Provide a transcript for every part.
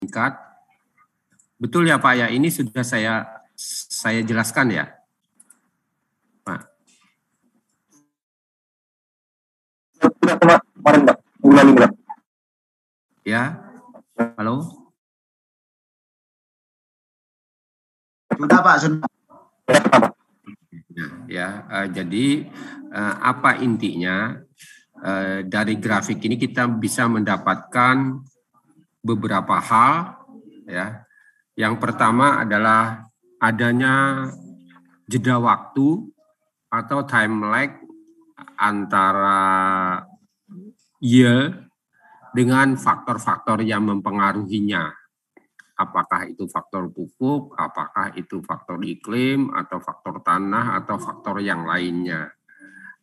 singkat. Betul ya Pak ya, ini sudah saya saya jelaskan ya. Pak. Kemarin Ya. Halo. Sudah Pak, sudah. Ya, ya, uh, jadi uh, apa intinya uh, dari grafik ini kita bisa mendapatkan beberapa hal ya. Yang pertama adalah adanya jeda waktu atau time lag antara yield dengan faktor-faktor yang mempengaruhinya. Apakah itu faktor pupuk, apakah itu faktor iklim, atau faktor tanah, atau faktor yang lainnya.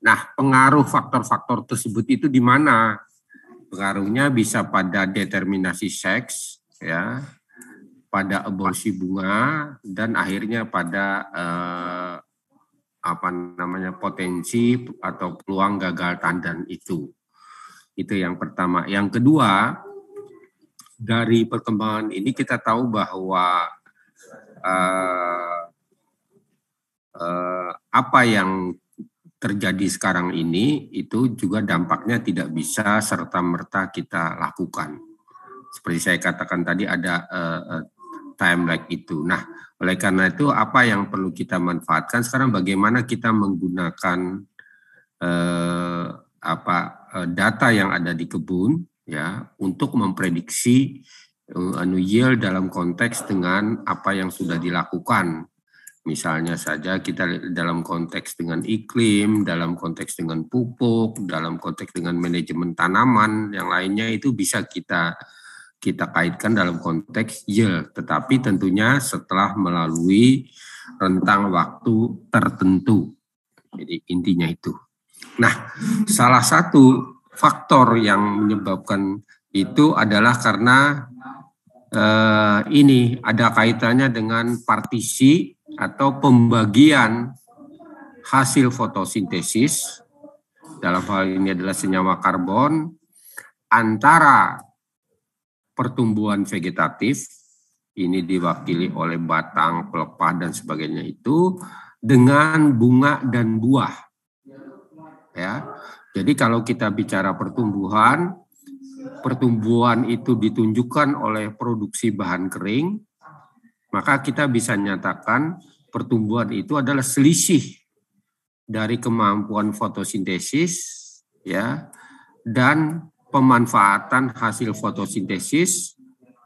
Nah, pengaruh faktor-faktor tersebut itu di mana? pengaruhnya bisa pada determinasi seks ya pada aborsi bunga dan akhirnya pada eh, apa namanya potensi atau peluang gagal tandan itu itu yang pertama yang kedua dari perkembangan ini kita tahu bahwa eh, eh, apa yang terjadi sekarang ini itu juga dampaknya tidak bisa serta-merta kita lakukan. Seperti saya katakan tadi ada uh, time lag itu. Nah, oleh karena itu apa yang perlu kita manfaatkan sekarang bagaimana kita menggunakan uh, apa data yang ada di kebun ya untuk memprediksi uh, yield dalam konteks dengan apa yang sudah dilakukan Misalnya saja kita dalam konteks dengan iklim, dalam konteks dengan pupuk, dalam konteks dengan manajemen tanaman, yang lainnya itu bisa kita kita kaitkan dalam konteks yield. Tetapi tentunya setelah melalui rentang waktu tertentu. Jadi intinya itu. Nah, salah satu faktor yang menyebabkan itu adalah karena eh, ini ada kaitannya dengan partisi atau pembagian hasil fotosintesis dalam hal ini adalah senyawa karbon antara pertumbuhan vegetatif ini diwakili oleh batang, pelepah dan sebagainya itu dengan bunga dan buah. Ya. Jadi kalau kita bicara pertumbuhan, pertumbuhan itu ditunjukkan oleh produksi bahan kering maka kita bisa nyatakan pertumbuhan itu adalah selisih dari kemampuan fotosintesis ya dan pemanfaatan hasil fotosintesis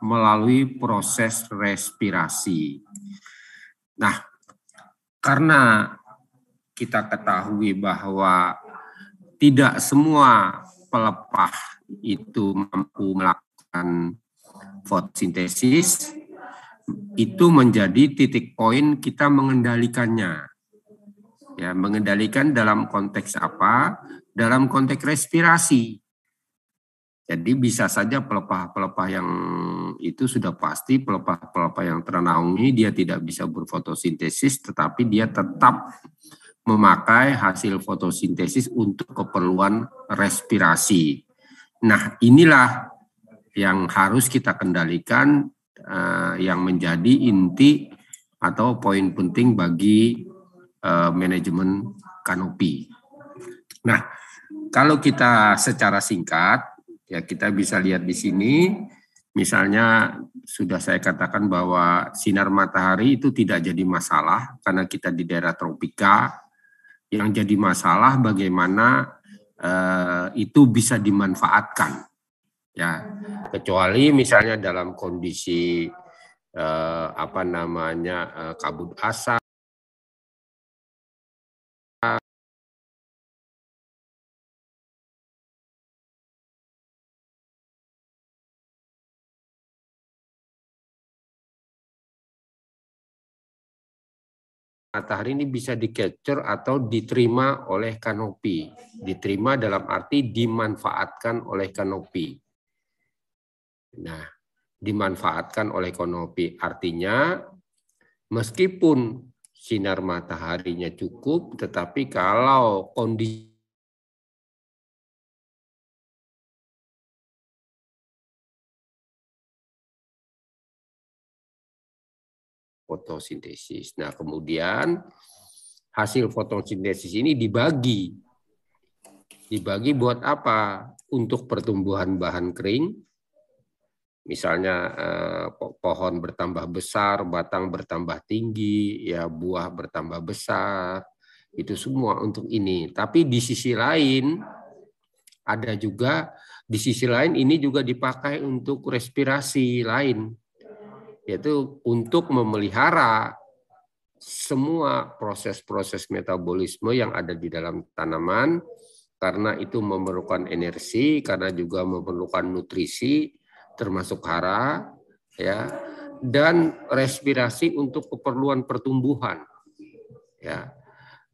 melalui proses respirasi. Nah, karena kita ketahui bahwa tidak semua pelepah itu mampu melakukan fotosintesis, itu menjadi titik poin kita mengendalikannya. Ya, mengendalikan dalam konteks apa? Dalam konteks respirasi. Jadi bisa saja pelepah-pelepah yang itu sudah pasti pelepah-pelepah yang ternaungi dia tidak bisa berfotosintesis tetapi dia tetap memakai hasil fotosintesis untuk keperluan respirasi. Nah, inilah yang harus kita kendalikan uh, yang menjadi inti atau poin penting bagi uh, manajemen kanopi. Nah, kalau kita secara singkat ya kita bisa lihat di sini misalnya sudah saya katakan bahwa sinar matahari itu tidak jadi masalah karena kita di daerah tropika. Yang jadi masalah bagaimana eh, itu bisa dimanfaatkan Ya, iya. kecuali misalnya dalam kondisi eh, apa namanya eh, kabut asap matahari ini bisa di-capture atau diterima oleh kanopi. Diterima dalam arti dimanfaatkan oleh kanopi. Nah, dimanfaatkan oleh konopi artinya meskipun sinar mataharinya cukup tetapi kalau kondisi fotosintesis. Nah, kemudian hasil fotosintesis ini dibagi. Dibagi buat apa? Untuk pertumbuhan bahan kering, misalnya eh, pohon bertambah besar, batang bertambah tinggi, ya buah bertambah besar, itu semua untuk ini. Tapi di sisi lain ada juga di sisi lain ini juga dipakai untuk respirasi lain yaitu untuk memelihara semua proses-proses metabolisme yang ada di dalam tanaman karena itu memerlukan energi, karena juga memerlukan nutrisi, termasuk hara ya dan respirasi untuk keperluan pertumbuhan ya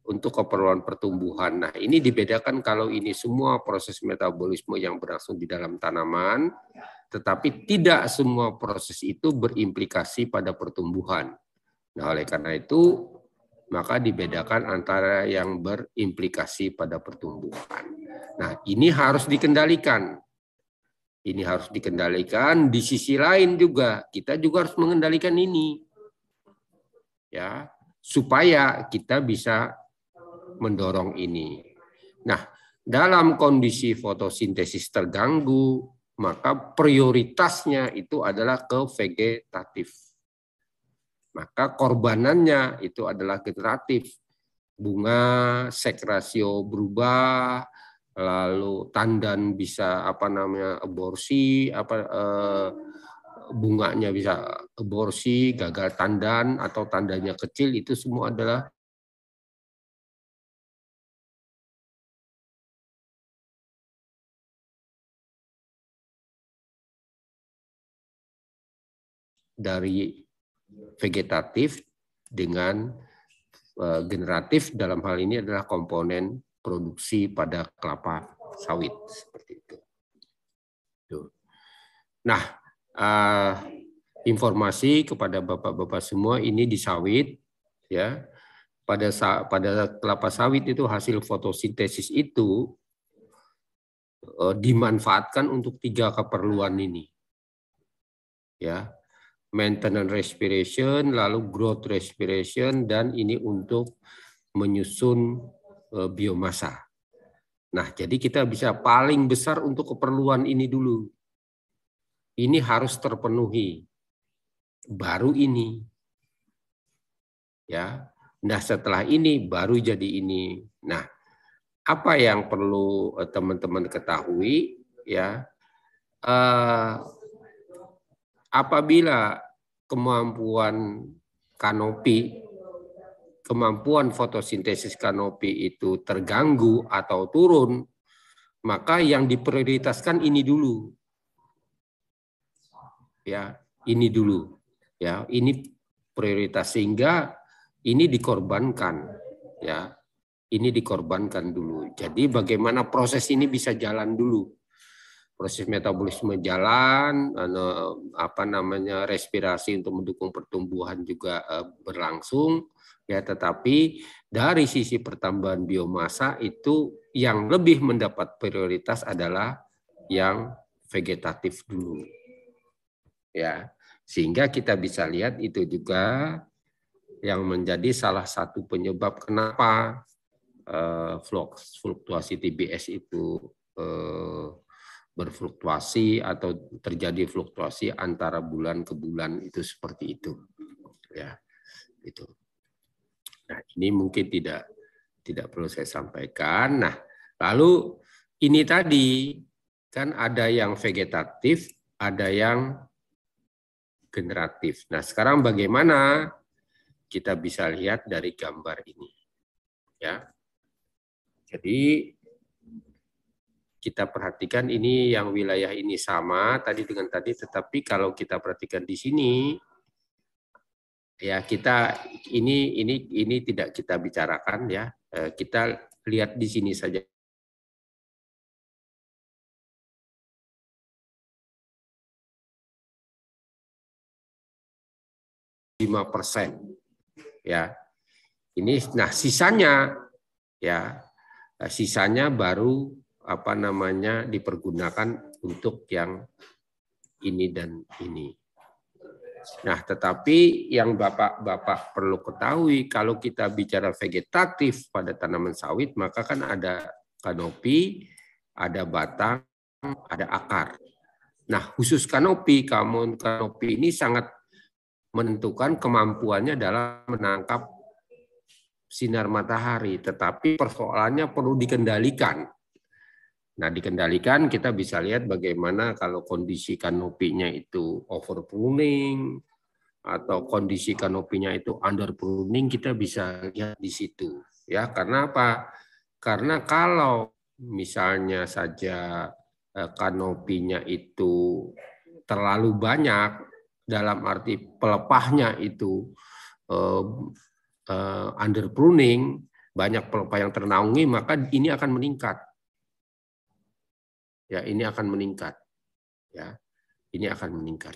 untuk keperluan pertumbuhan. Nah, ini dibedakan kalau ini semua proses metabolisme yang berlangsung di dalam tanaman, tetapi tidak semua proses itu berimplikasi pada pertumbuhan. Nah, oleh karena itu, maka dibedakan antara yang berimplikasi pada pertumbuhan. Nah, ini harus dikendalikan ini harus dikendalikan. Di sisi lain juga kita juga harus mengendalikan ini. Ya, supaya kita bisa mendorong ini. Nah, dalam kondisi fotosintesis terganggu, maka prioritasnya itu adalah ke vegetatif. Maka korbanannya itu adalah vegetatif. Bunga, sekrasio berubah, lalu tandan bisa apa namanya aborsi apa eh, bunganya bisa aborsi gagal tandan atau tandanya kecil itu semua adalah dari vegetatif dengan eh, generatif dalam hal ini adalah komponen produksi pada kelapa sawit seperti itu. Nah, eh, informasi kepada bapak-bapak semua ini di sawit ya. Pada pada kelapa sawit itu hasil fotosintesis itu eh, dimanfaatkan untuk tiga keperluan ini. Ya. Maintenance respiration, lalu growth respiration dan ini untuk menyusun Eh, biomasa. Nah, jadi kita bisa paling besar untuk keperluan ini dulu. Ini harus terpenuhi. Baru ini. Ya. Nah, setelah ini baru jadi ini. Nah, apa yang perlu eh, teman-teman ketahui ya? Eh, apabila kemampuan kanopi kemampuan fotosintesis kanopi itu terganggu atau turun, maka yang diprioritaskan ini dulu. Ya, ini dulu. Ya, ini prioritas sehingga ini dikorbankan, ya. Ini dikorbankan dulu. Jadi bagaimana proses ini bisa jalan dulu? proses metabolisme jalan, anu, apa namanya respirasi untuk mendukung pertumbuhan juga eh, berlangsung, Ya, tetapi dari sisi pertambahan biomasa itu yang lebih mendapat prioritas adalah yang vegetatif dulu. Ya, sehingga kita bisa lihat itu juga yang menjadi salah satu penyebab kenapa eh, fluktuasi TBS itu eh, berfluktuasi atau terjadi fluktuasi antara bulan ke bulan itu seperti itu. Ya, itu. Nah, ini mungkin tidak tidak perlu saya sampaikan. Nah, lalu ini tadi kan ada yang vegetatif, ada yang generatif. Nah, sekarang bagaimana kita bisa lihat dari gambar ini. Ya. Jadi kita perhatikan ini yang wilayah ini sama tadi dengan tadi tetapi kalau kita perhatikan di sini ya kita ini ini ini tidak kita bicarakan ya eh, kita lihat di sini saja lima persen ya ini nah sisanya ya nah, sisanya baru apa namanya dipergunakan untuk yang ini dan ini Nah, tetapi yang Bapak-bapak perlu ketahui kalau kita bicara vegetatif pada tanaman sawit, maka kan ada kanopi, ada batang, ada akar. Nah, khusus kanopi, kamun kanopi ini sangat menentukan kemampuannya dalam menangkap sinar matahari, tetapi persoalannya perlu dikendalikan. Nah, dikendalikan kita bisa lihat bagaimana kalau kondisi kanopinya itu over pruning atau kondisi kanopinya itu under pruning kita bisa lihat di situ. Ya, karena apa? Karena kalau misalnya saja eh, kanopinya itu terlalu banyak dalam arti pelepahnya itu eh, eh, under pruning, banyak pelepah yang ternaungi, maka ini akan meningkat ya ini akan meningkat. Ya, ini akan meningkat.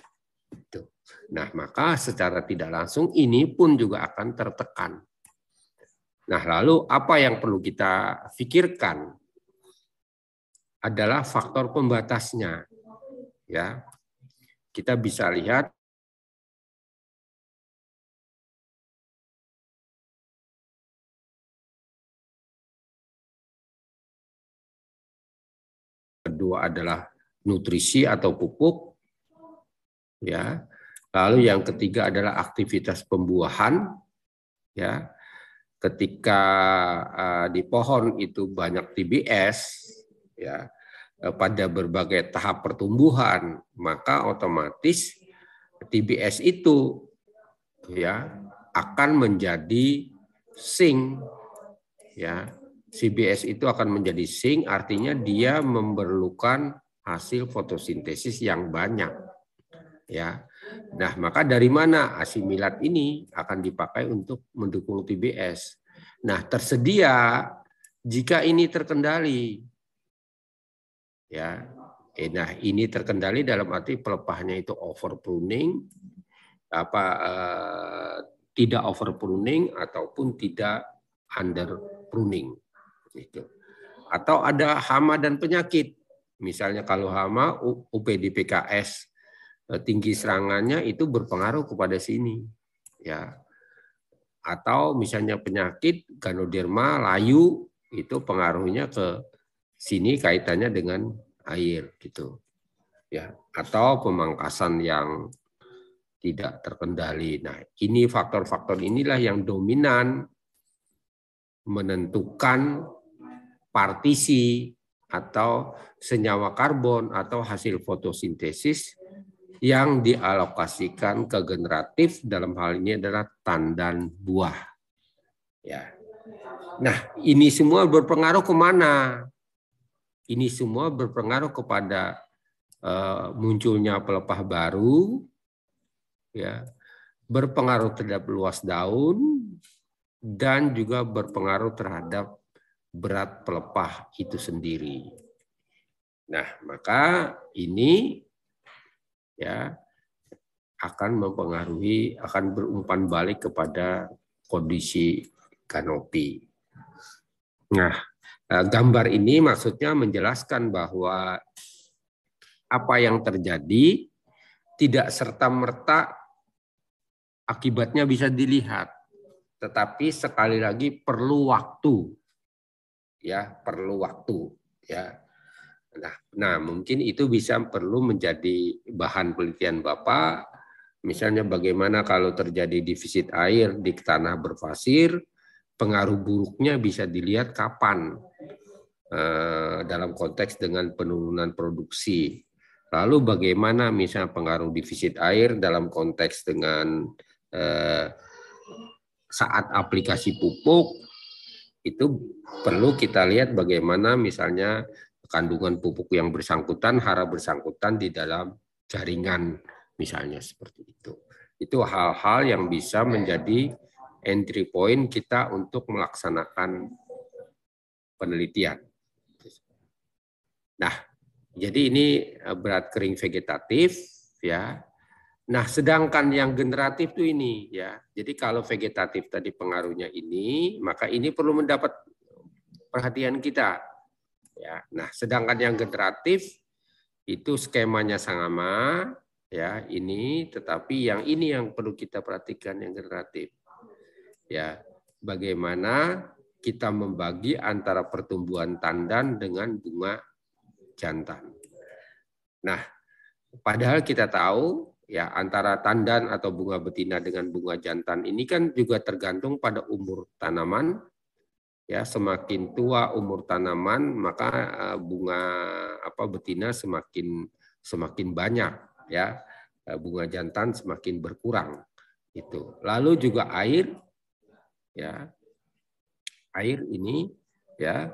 Itu. Nah, maka secara tidak langsung ini pun juga akan tertekan. Nah, lalu apa yang perlu kita pikirkan adalah faktor pembatasnya. Ya. Kita bisa lihat adalah nutrisi atau pupuk, ya. Lalu yang ketiga adalah aktivitas pembuahan, ya. Ketika uh, di pohon itu banyak TBS, ya, eh, pada berbagai tahap pertumbuhan, maka otomatis TBS itu, ya, akan menjadi sing, ya, CBS itu akan menjadi sink, artinya dia memerlukan hasil fotosintesis yang banyak. Ya. Nah, maka dari mana asimilat ini akan dipakai untuk mendukung TBS. Nah, tersedia jika ini terkendali. Ya. Eh, nah, ini terkendali dalam arti pelepahnya itu over pruning apa eh, tidak over pruning ataupun tidak under pruning. Itu. Atau ada hama dan penyakit. Misalnya kalau hama UPD PKS eh, tinggi serangannya itu berpengaruh kepada sini. Ya. Atau misalnya penyakit ganoderma layu itu pengaruhnya ke sini kaitannya dengan air gitu. Ya, atau pemangkasan yang tidak terkendali. Nah, ini faktor-faktor inilah yang dominan menentukan partisi atau senyawa karbon atau hasil fotosintesis yang dialokasikan ke generatif dalam hal ini adalah tandan buah. Ya. Nah, ini semua berpengaruh kemana? Ini semua berpengaruh kepada uh, munculnya pelepah baru, ya, berpengaruh terhadap luas daun, dan juga berpengaruh terhadap berat pelepah itu sendiri. Nah, maka ini ya akan mempengaruhi akan berumpan balik kepada kondisi kanopi. Nah, eh, gambar ini maksudnya menjelaskan bahwa apa yang terjadi tidak serta-merta akibatnya bisa dilihat, tetapi sekali lagi perlu waktu ya perlu waktu ya nah, nah mungkin itu bisa perlu menjadi bahan penelitian bapak misalnya bagaimana kalau terjadi defisit air di tanah berpasir pengaruh buruknya bisa dilihat kapan eh, dalam konteks dengan penurunan produksi lalu bagaimana misalnya pengaruh defisit air dalam konteks dengan eh, saat aplikasi pupuk itu perlu kita lihat bagaimana misalnya kandungan pupuk yang bersangkutan, hara bersangkutan di dalam jaringan misalnya seperti itu. Itu hal-hal yang bisa menjadi entry point kita untuk melaksanakan penelitian. Nah, jadi ini eh, berat kering vegetatif ya. Nah, sedangkan yang generatif itu ini ya. Jadi kalau vegetatif tadi pengaruhnya ini, maka ini perlu mendapat perhatian kita. Ya. Nah, sedangkan yang generatif itu skemanya sama ya ini, tetapi yang ini yang perlu kita perhatikan yang generatif. Ya, bagaimana kita membagi antara pertumbuhan tandan dengan bunga jantan. Nah, padahal kita tahu ya antara tandan atau bunga betina dengan bunga jantan ini kan juga tergantung pada umur tanaman ya semakin tua umur tanaman maka eh, bunga apa betina semakin semakin banyak ya eh, bunga jantan semakin berkurang itu lalu juga air ya air ini ya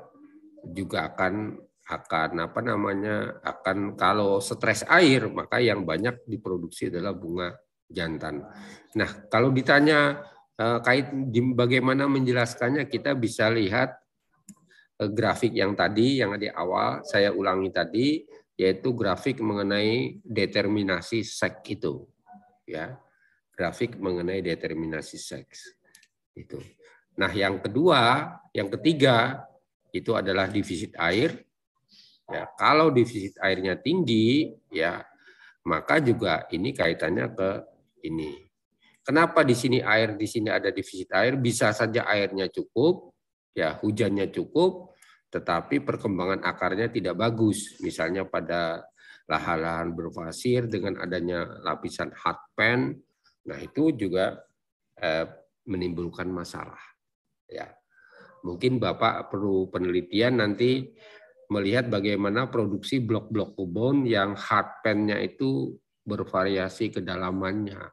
juga akan akan apa namanya akan kalau stres air maka yang banyak diproduksi adalah bunga jantan. Nah kalau ditanya eh, kait bagaimana menjelaskannya kita bisa lihat eh, grafik yang tadi yang di awal saya ulangi tadi yaitu grafik mengenai determinasi seks itu ya grafik mengenai determinasi seks itu. Nah yang kedua yang ketiga itu adalah defisit air Ya, kalau defisit airnya tinggi, ya maka juga ini kaitannya ke ini. Kenapa di sini air di sini ada defisit air? Bisa saja airnya cukup, ya hujannya cukup, tetapi perkembangan akarnya tidak bagus. Misalnya pada lahan-lahan berpasir dengan adanya lapisan hardpan, nah itu juga eh, menimbulkan masalah. Ya, mungkin Bapak perlu penelitian nanti melihat bagaimana produksi blok-blok ubon yang hard pan-nya itu bervariasi kedalamannya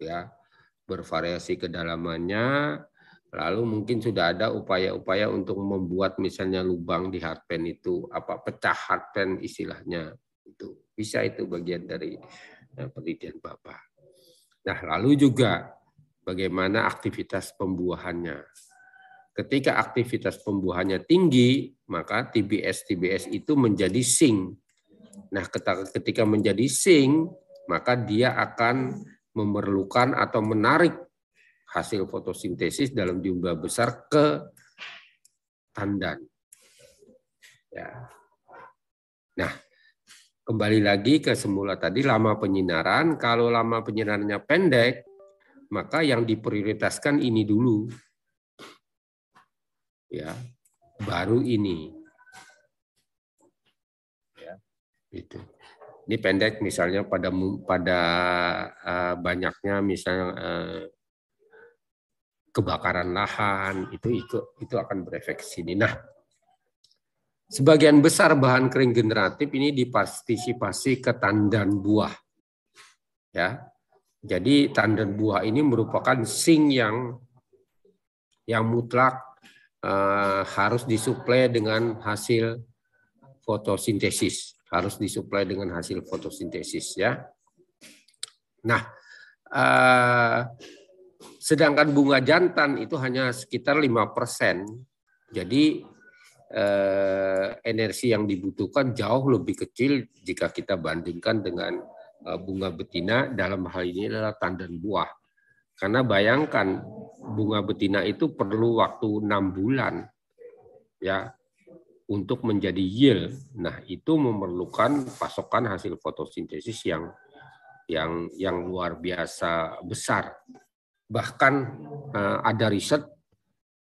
ya bervariasi kedalamannya lalu mungkin sudah ada upaya-upaya untuk membuat misalnya lubang di hardpan itu apa pecah hardpan istilahnya itu bisa itu bagian dari eh, penelitian Bapak. Nah, lalu juga bagaimana aktivitas pembuahannya Ketika aktivitas pembuahannya tinggi, maka TBS-TBS itu menjadi sing. Nah, ketika menjadi sing, maka dia akan memerlukan atau menarik hasil fotosintesis dalam jumlah besar ke tandan. Ya. Nah, kembali lagi ke semula tadi lama penyinaran. Kalau lama penyinarannya pendek, maka yang diprioritaskan ini dulu, ya baru ini ya itu ini pendek misalnya pada pada uh, banyaknya misalnya uh, eh, kebakaran lahan itu itu itu akan berefek sini nah Sebagian besar bahan kering generatif ini dipartisipasi ke tandan buah. Ya. Jadi tandan buah ini merupakan sing yang yang mutlak eh, harus disuplai dengan hasil fotosintesis, harus disuplai dengan hasil fotosintesis ya. Nah, eh, sedangkan bunga jantan itu hanya sekitar 5%. Jadi eh, energi yang dibutuhkan jauh lebih kecil jika kita bandingkan dengan eh, bunga betina dalam hal ini adalah tandan buah. Karena bayangkan bunga betina itu perlu waktu enam bulan ya untuk menjadi yield. Nah, itu memerlukan pasokan hasil fotosintesis yang yang yang luar biasa besar. Bahkan eh, ada riset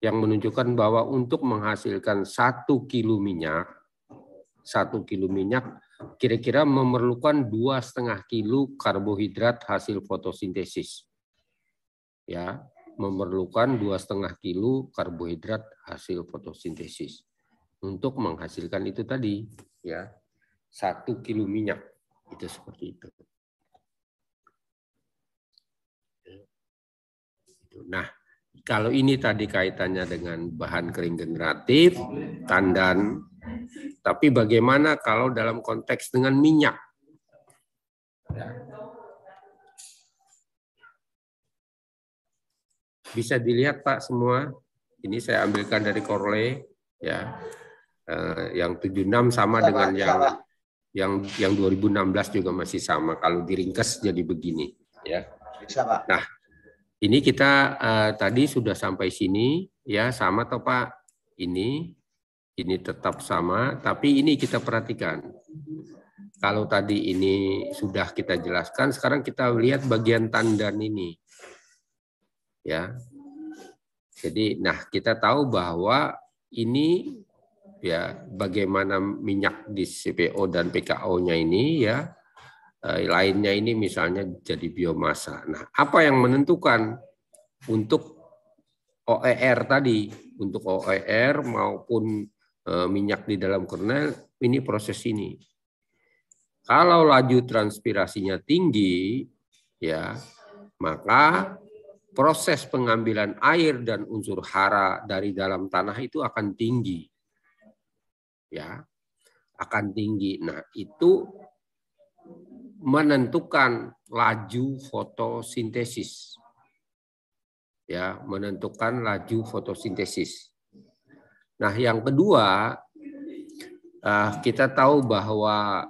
yang menunjukkan bahwa untuk menghasilkan satu kilo minyak, satu kilo minyak kira-kira memerlukan dua setengah kilo karbohidrat hasil fotosintesis ya memerlukan dua setengah kilo karbohidrat hasil fotosintesis untuk menghasilkan itu tadi ya satu kilo minyak itu seperti itu. Nah, kalau ini tadi kaitannya dengan bahan kering generatif, tandan, tapi bagaimana kalau dalam konteks dengan minyak? Ya. Bisa dilihat Pak semua. Ini saya ambilkan dari Korle ya. Eh, yang 76 sama, dengan yang yang yang 2016 juga masih sama kalau diringkas jadi begini ya. Bisa, Pak. Nah, ini kita uh, tadi sudah sampai sini ya sama toh Pak ini ini tetap sama tapi ini kita perhatikan kalau tadi ini sudah kita jelaskan sekarang kita lihat bagian tandan ini ya. Jadi nah kita tahu bahwa ini ya bagaimana minyak di CPO dan PKO-nya ini ya eh, lainnya ini misalnya jadi biomasa. Nah, apa yang menentukan untuk OER tadi, untuk OER maupun eh, minyak di dalam kernel ini proses ini. Kalau laju transpirasinya tinggi ya, maka proses pengambilan air dan unsur hara dari dalam tanah itu akan tinggi. Ya, akan tinggi. Nah, itu menentukan laju fotosintesis. Ya, menentukan laju fotosintesis. Nah, yang kedua, eh, kita tahu bahwa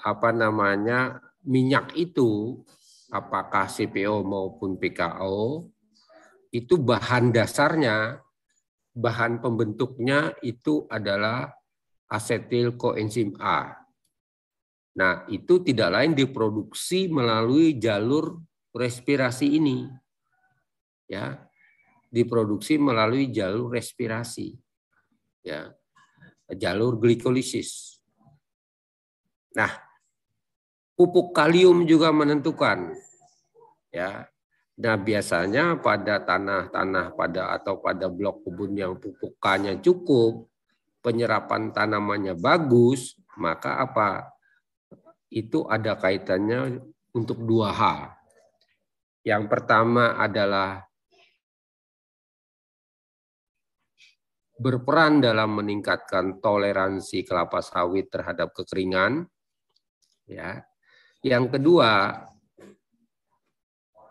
apa namanya minyak itu apakah CPO maupun PKO, itu bahan dasarnya, bahan pembentuknya itu adalah asetil koenzim A. Nah, itu tidak lain diproduksi melalui jalur respirasi ini. Ya. Diproduksi melalui jalur respirasi. Ya. Jalur glikolisis. Nah, Pupuk kalium juga menentukan. Ya. Nah, biasanya pada tanah-tanah pada atau pada blok kebun yang pupuknya cukup, penyerapan tanamannya bagus, maka apa? Itu ada kaitannya untuk dua hal. Yang pertama adalah berperan dalam meningkatkan toleransi kelapa sawit terhadap kekeringan. Ya, yang kedua,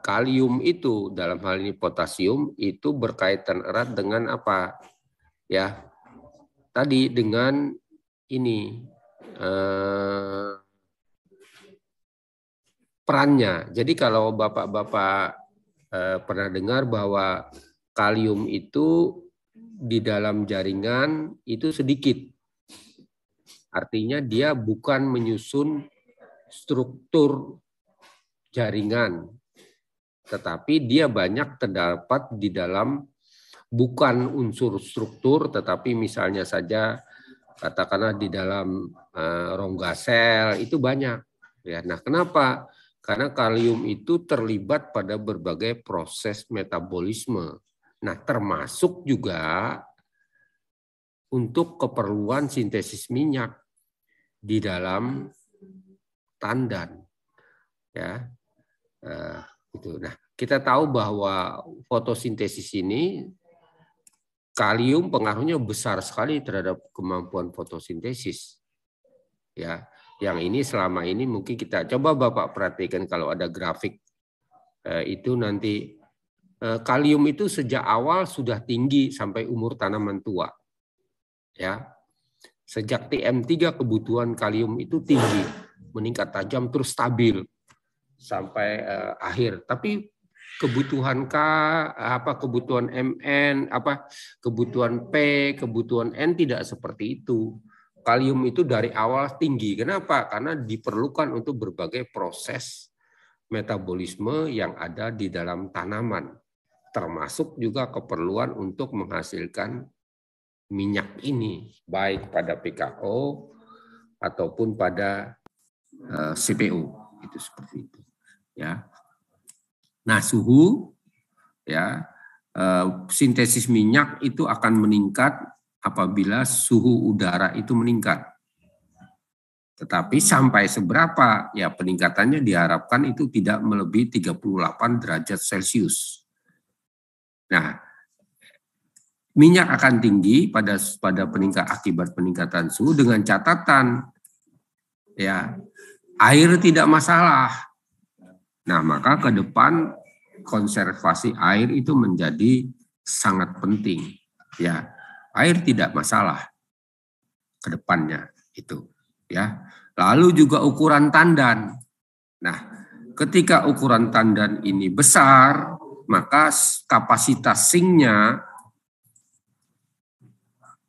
kalium itu dalam hal ini potasium itu berkaitan erat dengan apa? Ya. Tadi dengan ini eh, perannya. Jadi kalau Bapak-bapak eh, pernah dengar bahwa kalium itu di dalam jaringan itu sedikit. Artinya dia bukan menyusun struktur jaringan, tetapi dia banyak terdapat di dalam bukan unsur struktur, tetapi misalnya saja katakanlah di dalam eh, rongga sel itu banyak. Ya, nah kenapa? Karena kalium itu terlibat pada berbagai proses metabolisme. Nah termasuk juga untuk keperluan sintesis minyak di dalam tandan. Ya. Nah, eh, itu. Nah, kita tahu bahwa fotosintesis ini kalium pengaruhnya besar sekali terhadap kemampuan fotosintesis. Ya, yang ini selama ini mungkin kita coba Bapak perhatikan kalau ada grafik eh, itu nanti eh, kalium itu sejak awal sudah tinggi sampai umur tanaman tua. Ya, Sejak TM3 kebutuhan kalium itu tinggi, meningkat tajam terus stabil sampai uh, akhir. Tapi kebutuhan K, apa kebutuhan MN, apa kebutuhan P, kebutuhan N tidak seperti itu. Kalium itu dari awal tinggi. Kenapa? Karena diperlukan untuk berbagai proses metabolisme yang ada di dalam tanaman, termasuk juga keperluan untuk menghasilkan minyak ini baik pada PKO ataupun pada uh, eh, CPO itu seperti itu ya nah suhu ya eh, sintesis minyak itu akan meningkat apabila suhu udara itu meningkat tetapi sampai seberapa ya peningkatannya diharapkan itu tidak melebihi 38 derajat celcius nah minyak akan tinggi pada pada peningkat akibat peningkatan suhu dengan catatan ya air tidak masalah. Nah, maka ke depan konservasi air itu menjadi sangat penting ya. Air tidak masalah ke depannya itu ya. Lalu juga ukuran tandan. Nah, ketika ukuran tandan ini besar, maka kapasitas sinknya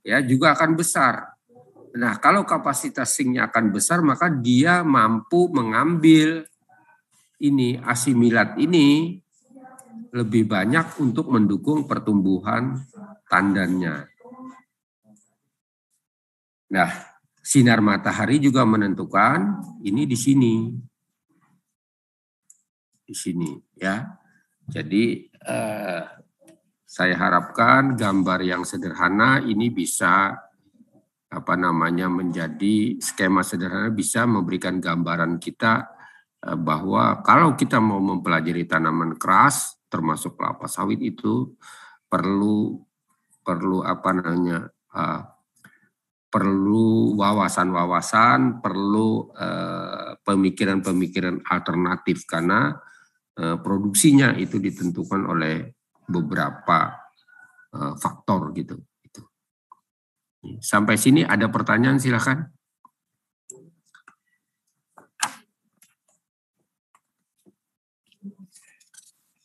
ya juga akan besar. Nah, kalau kapasitas sinknya akan besar, maka dia mampu mengambil ini asimilat ini lebih banyak untuk mendukung pertumbuhan tandannya. Nah, sinar matahari juga menentukan ini di sini. Di sini ya. Jadi eh, saya harapkan gambar yang sederhana ini bisa apa namanya menjadi skema sederhana bisa memberikan gambaran kita eh, bahwa kalau kita mau mempelajari tanaman keras termasuk kelapa sawit itu perlu perlu apa namanya uh, perlu wawasan-wawasan perlu uh, pemikiran-pemikiran alternatif karena uh, produksinya itu ditentukan oleh beberapa uh, faktor gitu. gitu. Sampai sini ada pertanyaan silahkan.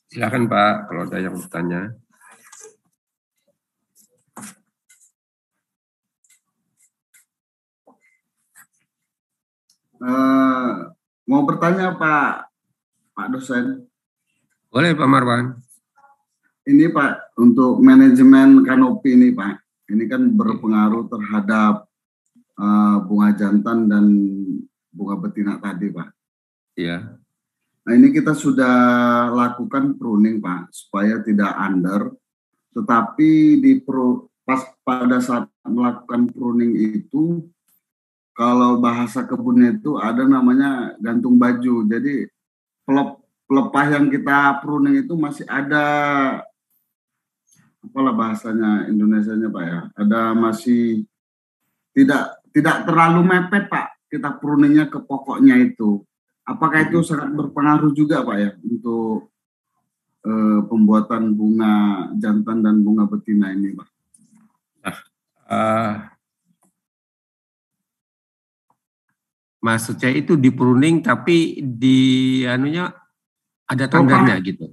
Silakan Pak, kalau ada yang bertanya. Uh, mau bertanya Pak Pak dosen. Boleh Pak Marwan ini Pak untuk manajemen kanopi ini Pak ini kan berpengaruh terhadap uh, bunga jantan dan bunga betina tadi Pak. Iya. Nah ini kita sudah lakukan pruning Pak supaya tidak under, tetapi di pro, pas pada saat melakukan pruning itu kalau bahasa kebunnya itu ada namanya gantung baju. Jadi pelepah yang kita pruning itu masih ada apalah bahasanya Indonesianya Pak ya. Ada masih tidak tidak terlalu mepet Pak kita pruningnya ke pokoknya itu. Apakah itu hmm. sangat berpengaruh juga Pak ya untuk e, pembuatan bunga jantan dan bunga betina ini Pak? Nah, uh, maksudnya itu di pruning tapi di anunya ada tangganya gitu.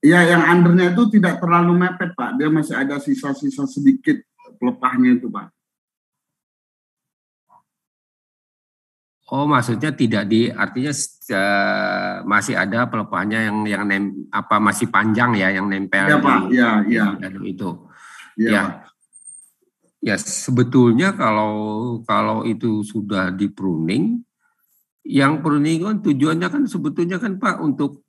Ya, yang undernya itu tidak terlalu mepet, Pak. Dia masih ada sisa-sisa sedikit pelepahnya itu, Pak. Oh, maksudnya tidak di artinya uh, masih ada pelepahnya yang yang nem, apa masih panjang ya yang nempel iya, iya, iya. ya, Pak. Di, ya, ya. itu. Ya. ya. Ya, sebetulnya kalau kalau itu sudah di pruning, yang pruning kan tujuannya kan sebetulnya kan Pak untuk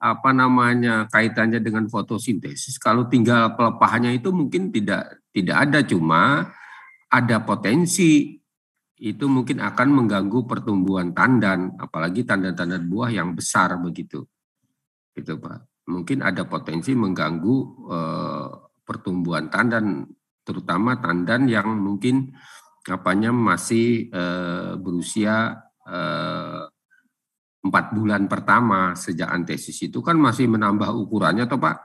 apa namanya kaitannya dengan fotosintesis. Kalau tinggal pelepahannya itu mungkin tidak tidak ada cuma ada potensi itu mungkin akan mengganggu pertumbuhan tandan, apalagi tandan-tandan buah yang besar begitu. Gitu, Pak. Mungkin ada potensi mengganggu eh, pertumbuhan tandan terutama tandan yang mungkin apanya masih eh, berusia eh, empat bulan pertama sejak antesis itu kan masih menambah ukurannya atau Pak?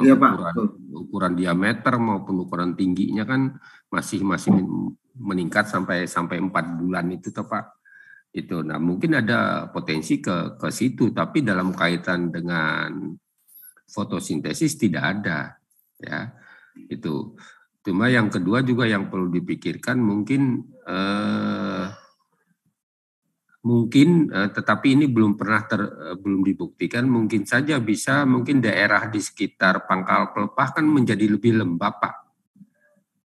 Ya, Pak. ukuran, ukuran diameter maupun ukuran tingginya kan masih masih hmm. meningkat sampai sampai empat bulan itu toh Pak. Itu nah mungkin ada potensi ke ke situ tapi dalam kaitan dengan fotosintesis tidak ada ya. Itu. Cuma yang kedua juga yang perlu dipikirkan mungkin eh, mungkin uh, tetapi ini belum pernah ter, uh, belum dibuktikan mungkin saja bisa mungkin daerah di sekitar Pangkal Pelepah kan menjadi lebih lembab pak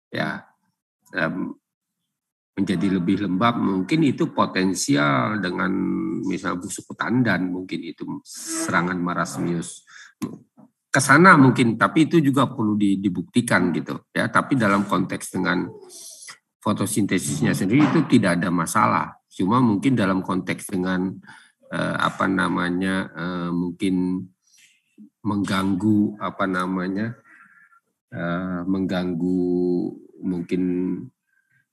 ya um, menjadi lebih lembab mungkin itu potensial dengan misal busuk tandan mungkin itu serangan marasmius ke sana mungkin tapi itu juga perlu dibuktikan gitu ya tapi dalam konteks dengan fotosintesisnya sendiri itu tidak ada masalah Cuma mungkin dalam konteks dengan eh, apa namanya eh, mungkin mengganggu apa namanya eh, mengganggu mungkin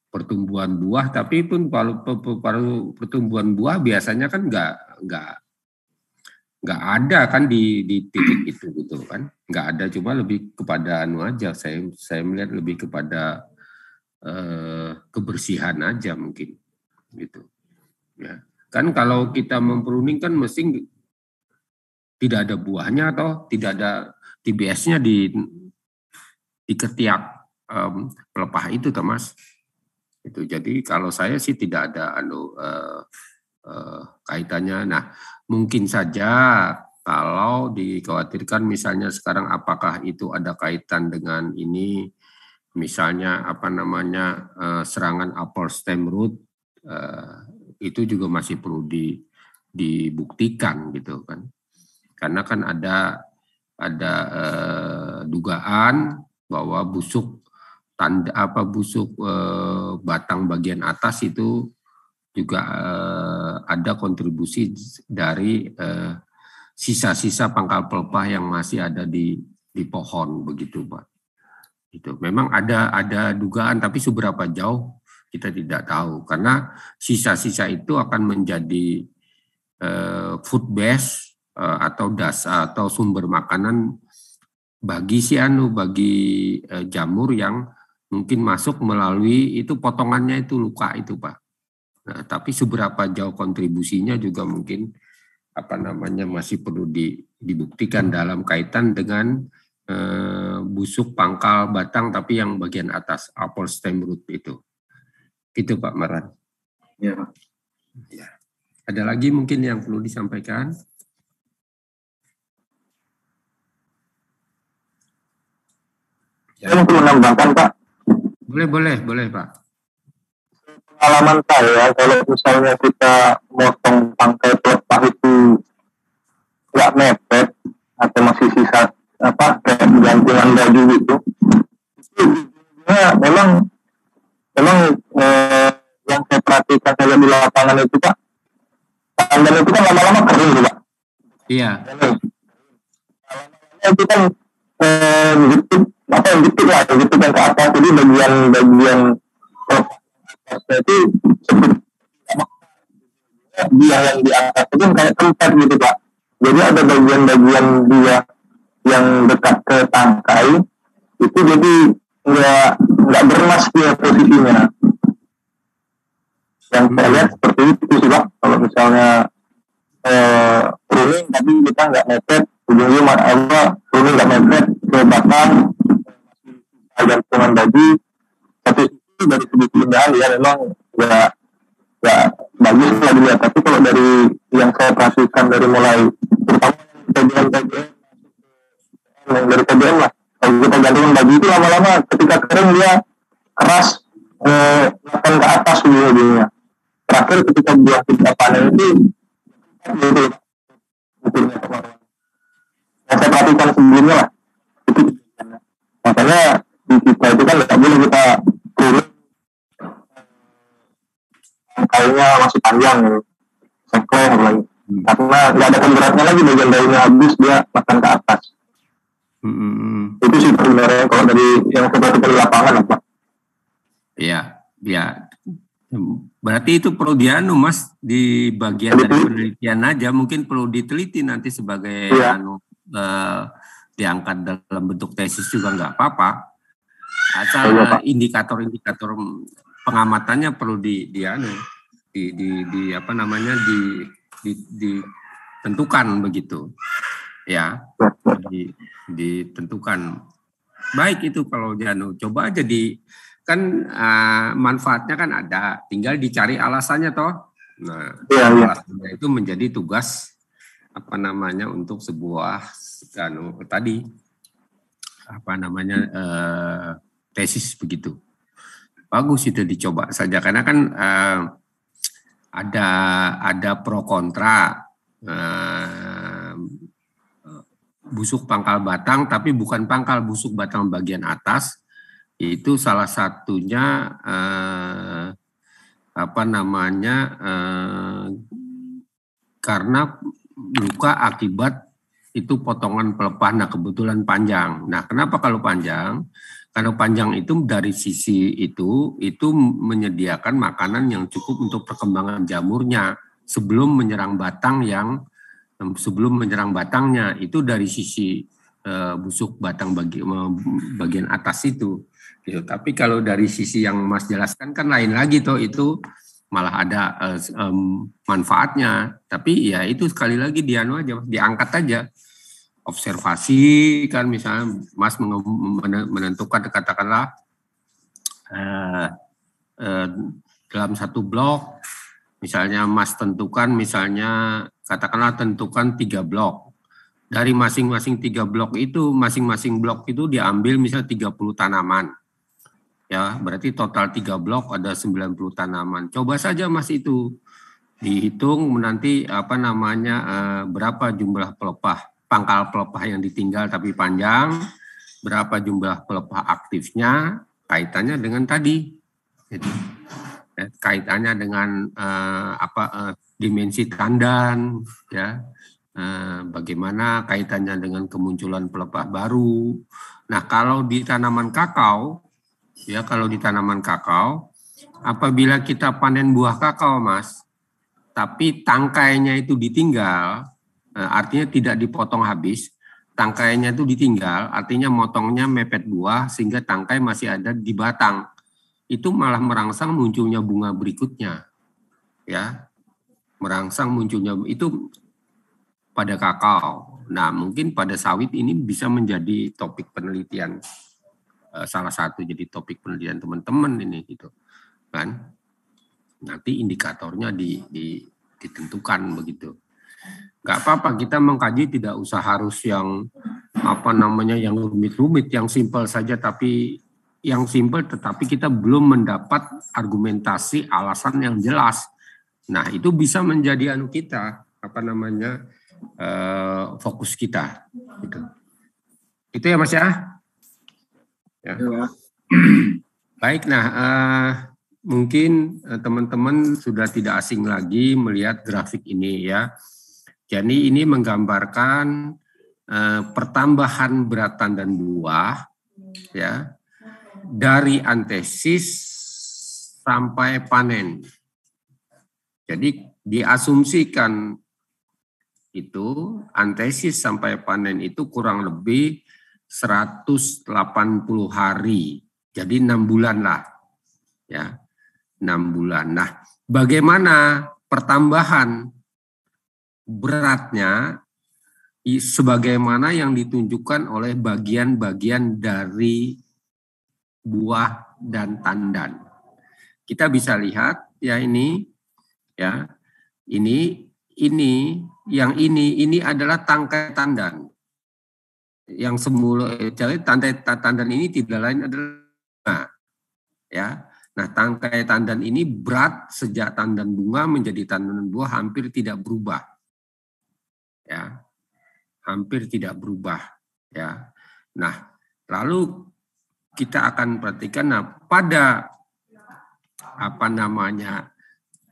pertumbuhan buah tapi pun kalau pertumbuhan buah biasanya kan nggak nggak nggak ada kan di di titik itu gitu kan nggak ada cuma lebih kepada anu aja saya saya melihat lebih kepada eh, kebersihan aja mungkin gitu ya kan kalau kita memperuning kan mesin tidak ada buahnya atau tidak ada TBS-nya di di ketiak um, pelepah itu Mas itu jadi kalau saya sih tidak ada anu uh, uh, kaitannya nah mungkin saja kalau dikhawatirkan misalnya sekarang apakah itu ada kaitan dengan ini misalnya apa namanya eh, serangan Apple stem root Eh, itu juga masih perlu di, dibuktikan gitu kan karena kan ada ada eh, dugaan bahwa busuk tanda apa busuk eh, batang bagian atas itu juga eh, ada kontribusi dari eh, sisa-sisa pangkal pelepah yang masih ada di di pohon begitu pak itu memang ada ada dugaan tapi seberapa jauh kita tidak tahu karena sisa-sisa itu akan menjadi uh, food base uh, atau das atau sumber makanan bagi si anu bagi uh, jamur yang mungkin masuk melalui itu potongannya itu luka itu pak. Nah, tapi seberapa jauh kontribusinya juga mungkin apa namanya masih perlu di, dibuktikan dalam kaitan dengan busuk pangkal batang tapi yang bagian atas apple stem root itu. Itu Pak Maran. Ya. ya. Ada lagi mungkin yang perlu disampaikan? Ya. Saya mau menambahkan Pak. Boleh, boleh, boleh Pak. Pengalaman saya, kalau misalnya kita motong pangkai pelepah itu nggak mepet atau masih sisa apa kayak gantungan baju gitu, itu ya, memang Emang eh, yang saya perhatikan saya di lapangan itu pak tangan itu kan lama-lama kering juga iya lama-lama itu kan eh, gitu apa yang gitu lah gitu kan ke atas jadi bagian bagian itu seperti dia yang di atas itu kan kayak tempat gitu pak jadi ada bagian-bagian dia yang dekat ke tangkai itu jadi nggak nggak bermas dia posisinya yang hmm. saya lihat seperti itu sih pak kalau misalnya eh, pruning tapi kita nggak mepet ujungnya mana apa pruning nggak mepet kebakan eh, ada hitungan baju satu sisi dari segi keindahan ya memang nggak nggak bagus lah dilihat tapi kalau dari yang saya perhatikan dari mulai terutama PBN PBN dari PBN lah kalau kita gantungin baju itu lama-lama ketika kering dia keras eh, ke atas dulu gitu ujungnya terakhir ketika buah kita panen itu itu yang nah, saya perhatikan sebelumnya lah itu makanya di kita itu kan tidak boleh kita turun eh, kayunya masih panjang gitu sengkleh lagi hmm. karena tidak ada pemberatnya lagi bagian daunnya habis dia makan ke atas hmm Itu sih sebenarnya kalau dari yang seperti di lapangan apa? Iya, iya. Berarti itu perlu dianu mas di bagian dari penelitian aja mungkin perlu diteliti nanti sebagai ya. anu e, diangkat dalam bentuk tesis juga nggak apa-apa. Asal iya, indikator-indikator pengamatannya perlu di di anu di, di, di apa namanya di, di, di begitu ya di, ditentukan baik itu kalau Janu coba aja di kan uh, manfaatnya kan ada tinggal dicari alasannya toh nah ya, ya. alasannya itu menjadi tugas apa namanya untuk sebuah Janu tadi apa namanya uh, tesis begitu bagus itu dicoba saja karena kan uh, ada ada pro kontra uh, busuk pangkal batang tapi bukan pangkal busuk batang bagian atas itu salah satunya eh, apa namanya eh, karena luka akibat itu potongan pelepah nah kebetulan panjang nah kenapa kalau panjang karena panjang itu dari sisi itu itu menyediakan makanan yang cukup untuk perkembangan jamurnya sebelum menyerang batang yang sebelum menyerang batangnya itu dari sisi eh, busuk batang bagi, bagian atas itu gitu. Tapi kalau dari sisi yang Mas jelaskan kan lain lagi toh itu malah ada um, manfaatnya. Tapi ya itu sekali lagi dianu aja diangkat aja observasi kan misalnya Mas menentukan katakanlah uh, uh, dalam satu blok Misalnya Mas tentukan misalnya katakanlah tentukan tiga blok. Dari masing-masing tiga blok itu, masing-masing blok itu diambil misalnya 30 tanaman. Ya, berarti total tiga blok ada 90 tanaman. Coba saja Mas itu dihitung nanti apa namanya eh, berapa jumlah pelepah, pangkal pelepah yang ditinggal tapi panjang, berapa jumlah pelepah aktifnya, kaitannya dengan tadi. Gitu. Ya, kaitannya dengan uh, apa uh, dimensi tandan ya uh, bagaimana kaitannya dengan kemunculan pelepah baru nah kalau di tanaman kakao ya kalau di tanaman kakao apabila kita panen buah kakao mas tapi tangkainya itu ditinggal uh, artinya tidak dipotong habis tangkainya itu ditinggal artinya motongnya mepet buah sehingga tangkai masih ada di batang itu malah merangsang munculnya bunga berikutnya. Ya. Merangsang munculnya itu pada kakao. Nah, mungkin pada sawit ini bisa menjadi topik penelitian eh, salah satu jadi topik penelitian teman-teman ini gitu. Kan? Nanti indikatornya di, di ditentukan begitu. Gak apa-apa kita mengkaji tidak usah harus yang apa namanya yang rumit-rumit, yang simpel saja tapi yang simpel tetapi kita belum mendapat argumentasi alasan yang jelas. Nah, itu bisa menjadi anu kita apa namanya? Uh, fokus kita gitu. Itu ya Mas ya? Ya. Iya, Baik, nah uh, mungkin eh, teman-teman uh, sudah tidak asing lagi melihat grafik ini ya. Jadi ini menggambarkan uh, pertambahan beratan dan buah ya dari antesis sampai panen. Jadi diasumsikan itu antesis sampai panen itu kurang lebih 180 hari. Jadi enam bulan lah. Ya. enam bulan. Nah, bagaimana pertambahan beratnya sebagaimana yang ditunjukkan oleh bagian-bagian dari buah dan tandan. Kita bisa lihat ya ini ya. Ini ini yang ini ini adalah tangkai tandan. Yang semula eh, jadi tangkai tandan ini tidak lain adalah ya. Nah, tangkai tandan ini berat sejak tandan bunga menjadi tandan buah hampir tidak berubah. Ya. Hampir tidak berubah, ya. Nah, lalu kita akan perhatikan nah pada apa namanya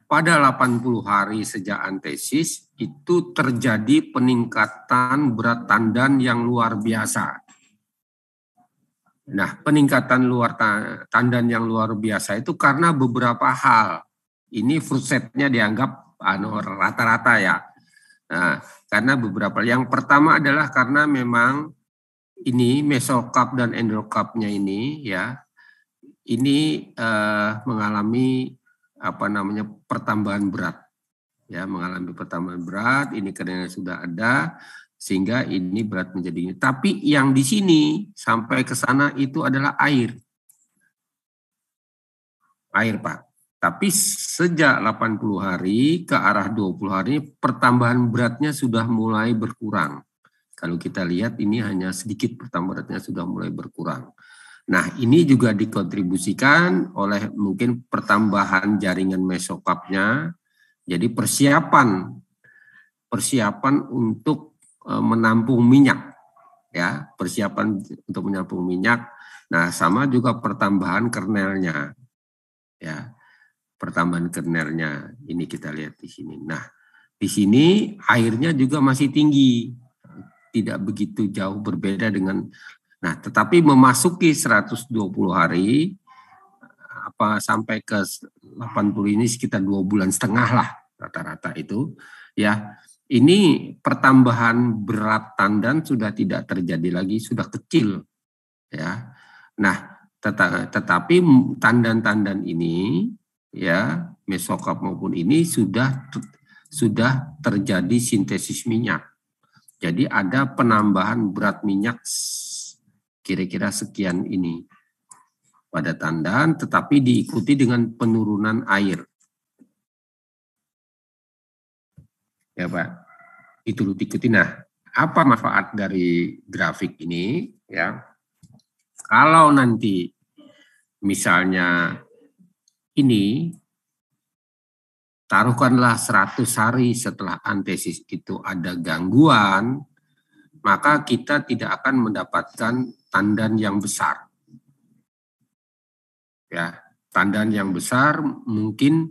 pada 80 hari sejak antesis itu terjadi peningkatan berat tandan yang luar biasa. Nah, peningkatan luar tandan yang luar biasa itu karena beberapa hal. Ini fruit setnya dianggap anu, rata-rata ya. Nah, karena beberapa yang pertama adalah karena memang ini mesokap dan endokarpnya ini ya ini uh, mengalami apa namanya pertambahan berat ya mengalami pertambahan berat ini karena sudah ada sehingga ini berat menjadi ini tapi yang di sini sampai ke sana itu adalah air air Pak tapi sejak 80 hari ke arah 20 hari pertambahan beratnya sudah mulai berkurang kalau kita lihat ini hanya sedikit pertamburannya sudah mulai berkurang. Nah, ini juga dikontribusikan oleh mungkin pertambahan jaringan mesokapnya. Jadi persiapan persiapan untuk e, menampung minyak ya, persiapan untuk menampung minyak. Nah, sama juga pertambahan kernelnya. Ya. Pertambahan kernelnya ini kita lihat di sini. Nah, di sini airnya juga masih tinggi tidak begitu jauh berbeda dengan nah tetapi memasuki 120 hari apa sampai ke 80 ini sekitar dua bulan setengah lah rata-rata itu ya ini pertambahan berat tandan sudah tidak terjadi lagi sudah kecil ya nah tet tetapi tandan-tandan ini ya mesokap maupun ini sudah sudah terjadi sintesis minyak jadi ada penambahan berat minyak kira-kira sekian ini pada tandan tetapi diikuti dengan penurunan air. Ya Pak, itu diikuti. Nah, apa manfaat dari grafik ini? Ya, kalau nanti misalnya ini taruhkanlah 100 hari setelah antesis itu ada gangguan, maka kita tidak akan mendapatkan tandan yang besar. Ya, tandan yang besar mungkin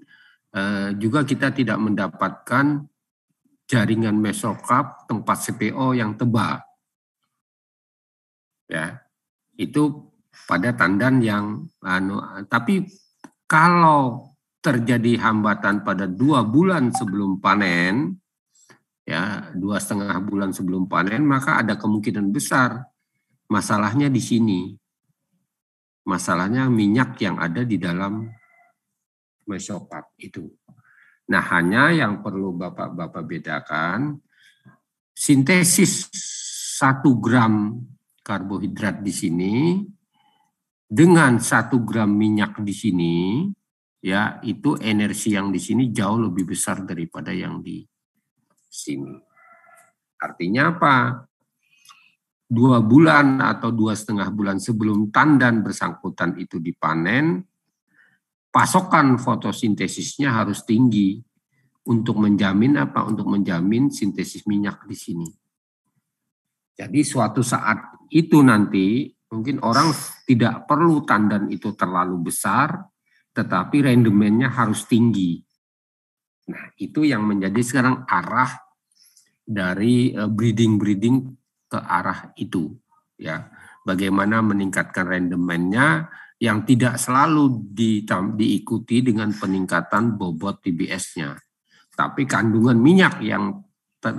eh, juga kita tidak mendapatkan jaringan mesokap tempat CPO yang tebal. Ya. Itu pada tandan yang anu tapi kalau terjadi hambatan pada dua bulan sebelum panen, ya dua setengah bulan sebelum panen, maka ada kemungkinan besar masalahnya di sini. Masalahnya minyak yang ada di dalam mesopat itu. Nah hanya yang perlu Bapak-Bapak bedakan, sintesis satu gram karbohidrat di sini dengan satu gram minyak di sini ya itu energi yang di sini jauh lebih besar daripada yang di sini. Artinya apa? Dua bulan atau dua setengah bulan sebelum tandan bersangkutan itu dipanen, pasokan fotosintesisnya harus tinggi untuk menjamin apa? Untuk menjamin sintesis minyak di sini. Jadi suatu saat itu nanti mungkin orang tidak perlu tandan itu terlalu besar, tetapi rendemennya harus tinggi. Nah, itu yang menjadi sekarang arah dari eh, breeding-breeding ke arah itu, ya. Bagaimana meningkatkan rendemennya yang tidak selalu di, diikuti dengan peningkatan bobot TBS-nya. Tapi kandungan minyak yang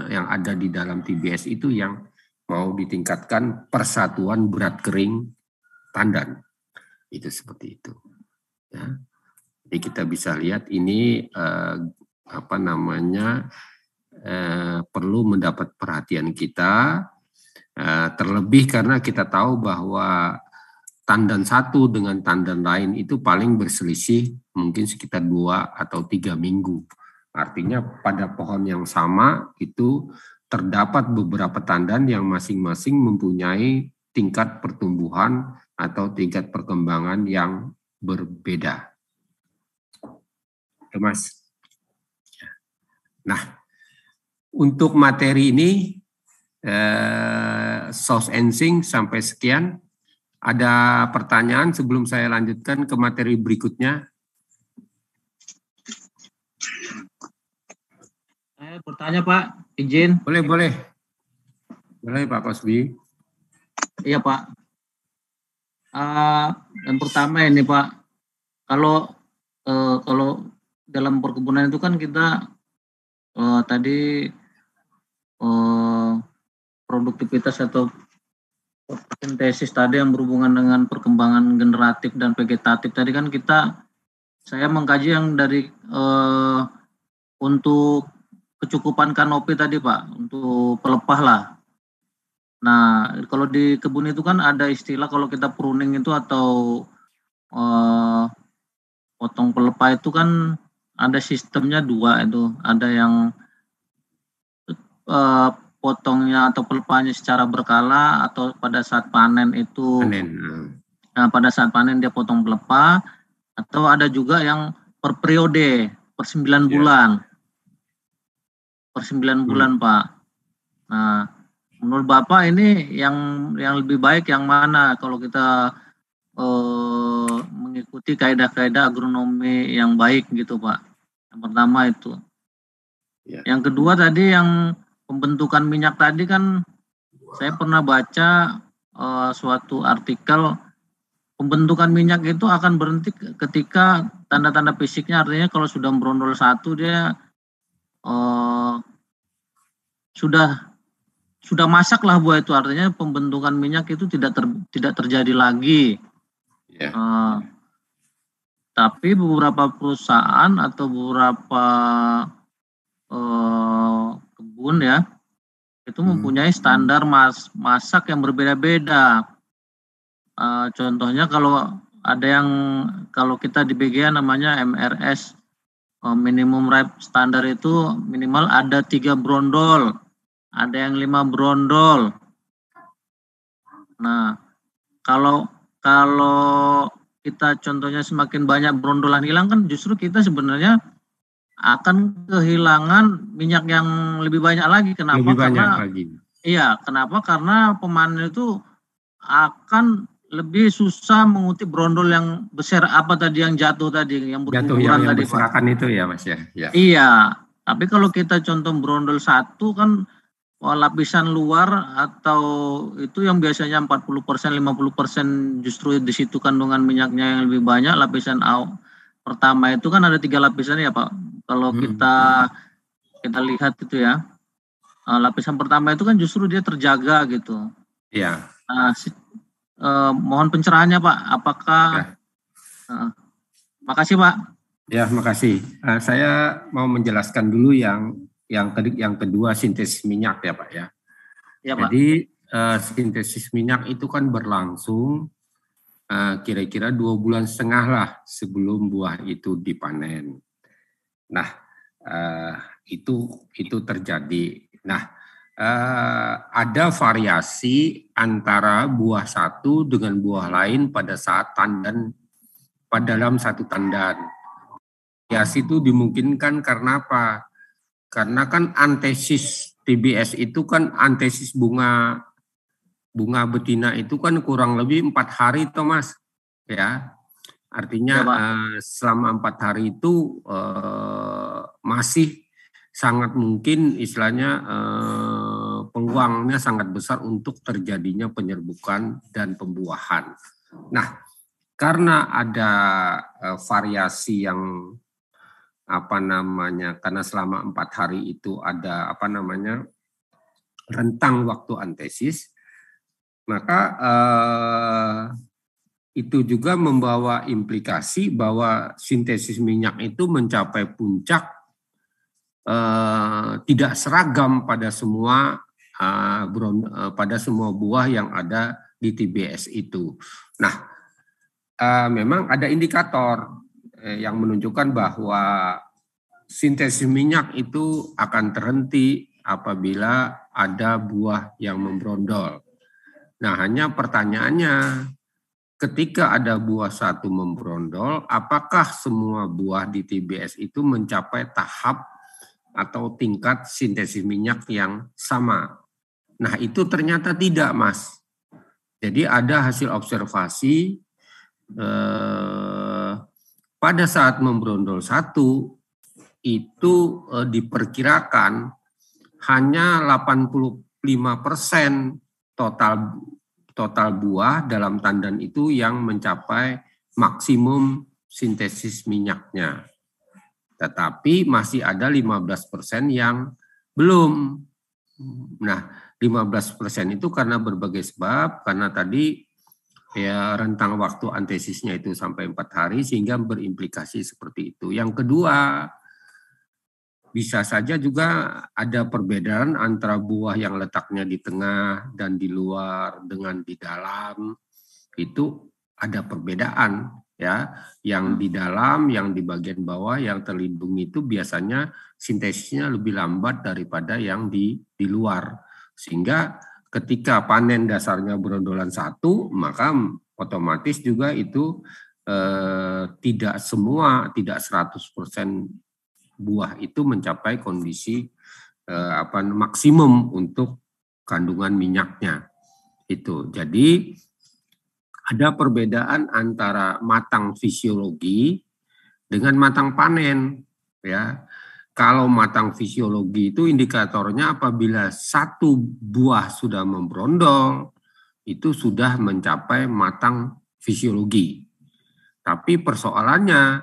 yang ada di dalam TBS itu yang mau ditingkatkan persatuan berat kering tandan. Itu seperti itu. Ya. Jadi kita bisa lihat ini eh, apa namanya eh, perlu mendapat perhatian kita eh, terlebih karena kita tahu bahwa tandan satu dengan tandan lain itu paling berselisih mungkin sekitar dua atau tiga minggu. Artinya pada pohon yang sama itu terdapat beberapa tandan yang masing-masing mempunyai tingkat pertumbuhan atau tingkat perkembangan yang berbeda. Ya, Mas. Ya. Nah, untuk materi ini eh, source and sampai sekian. Ada pertanyaan sebelum saya lanjutkan ke materi berikutnya? Saya bertanya Pak, izin. Boleh, boleh. Boleh Pak Kosbi. Iya Pak. Yang pertama ini Pak, kalau uh, kalau dalam perkebunan itu kan kita uh, tadi uh, produktivitas atau sintesis tadi yang berhubungan dengan perkembangan generatif dan vegetatif tadi kan kita saya mengkaji yang dari uh, untuk kecukupan kanopi tadi Pak, untuk pelepah lah Nah, kalau di kebun itu kan ada istilah kalau kita pruning itu atau eh, potong pelepah itu kan ada sistemnya dua itu. Ada yang eh, potongnya atau pelepahnya secara berkala atau pada saat panen itu. Panen. Hmm. Nah, pada saat panen dia potong pelepah atau ada juga yang per periode, per 9 iya. bulan. Per sembilan hmm. bulan, Pak. Nah, Menurut Bapak ini yang yang lebih baik yang mana kalau kita eh, mengikuti kaedah-kaedah agronomi yang baik gitu Pak? Yang pertama itu. Ya. Yang kedua tadi yang pembentukan minyak tadi kan saya pernah baca eh, suatu artikel pembentukan minyak itu akan berhenti ketika tanda-tanda fisiknya artinya kalau sudah berondol satu dia eh, sudah sudah masak lah buah itu artinya pembentukan minyak itu tidak ter, tidak terjadi lagi. Yeah. Ya. Uh, tapi beberapa perusahaan atau beberapa uh, kebun ya itu hmm. mempunyai standar mas, masak yang berbeda-beda. Uh, contohnya kalau ada yang kalau kita di BGA namanya MRS uh, eh, minimum ripe standar itu minimal ada tiga brondol ada yang lima brondol. Nah, kalau kalau kita contohnya semakin banyak brondolan hilang kan justru kita sebenarnya akan kehilangan minyak yang lebih banyak lagi. Kenapa? Lebih banyak Karena lagi. Iya, kenapa? Karena pemanen itu akan lebih susah mengutip brondol yang besar apa tadi yang jatuh tadi yang berkuburan jatuh ya, yang, yang tadi. Jatuh itu ya mas ya. ya. Iya, tapi kalau kita contoh brondol satu kan Oh, lapisan luar atau itu yang biasanya 40 persen 50 persen justru di situ kandungan minyaknya yang lebih banyak lapisan aw, pertama itu kan ada tiga lapisan ya pak kalau hmm. kita kita lihat itu ya eh, lapisan pertama itu kan justru dia terjaga gitu ya nah, si, eh, mohon pencerahannya pak apakah ya. eh, makasih pak ya makasih uh, saya mau menjelaskan dulu yang yang ke, yang kedua sintesis minyak ya Pak ya. ya Pak. Jadi uh, sintesis minyak itu kan berlangsung eh, kira-kira uh, dua bulan setengah lah sebelum buah itu dipanen. Nah uh, itu itu terjadi. Nah uh, ada variasi antara buah satu dengan buah lain pada saat tandan pada dalam satu tandan. Ya situ dimungkinkan karena apa? Karena kan antesis TBS itu kan antesis bunga bunga betina itu kan kurang lebih empat hari, Thomas. Ya, artinya ya, uh, selama empat hari itu uh, masih sangat mungkin istilahnya uh, peluangnya sangat besar untuk terjadinya penyerbukan dan pembuahan. Nah, karena ada uh, variasi yang apa namanya karena selama empat hari itu ada apa namanya rentang waktu antesis maka eh, itu juga membawa implikasi bahwa sintesis minyak itu mencapai puncak eh, tidak seragam pada semua eh, eh pada semua buah yang ada di TBS itu nah eh, memang ada indikator eh, yang menunjukkan bahwa sintesis minyak itu akan terhenti apabila ada buah yang membrondol. Nah, hanya pertanyaannya ketika ada buah satu membrondol, apakah semua buah di TBS itu mencapai tahap atau tingkat sintesis minyak yang sama? Nah, itu ternyata tidak, Mas. Jadi ada hasil observasi eh, pada saat membrondol satu itu e, diperkirakan hanya 85 persen total total buah dalam tandan itu yang mencapai maksimum sintesis minyaknya. Tetapi masih ada 15 persen yang belum. Nah, 15 persen itu karena berbagai sebab, karena tadi ya rentang waktu antesisnya itu sampai empat hari sehingga berimplikasi seperti itu. Yang kedua bisa saja juga ada perbedaan antara buah yang letaknya di tengah dan di luar dengan di dalam itu ada perbedaan ya yang di dalam yang di bagian bawah yang terlindung itu biasanya sintesisnya lebih lambat daripada yang di di luar sehingga ketika panen dasarnya berondolan satu, maka otomatis juga itu eh, tidak semua, tidak 100% buah itu mencapai kondisi eh, apa maksimum untuk kandungan minyaknya. Itu. Jadi ada perbedaan antara matang fisiologi dengan matang panen ya kalau matang fisiologi itu indikatornya apabila satu buah sudah memberondong itu sudah mencapai matang fisiologi. Tapi persoalannya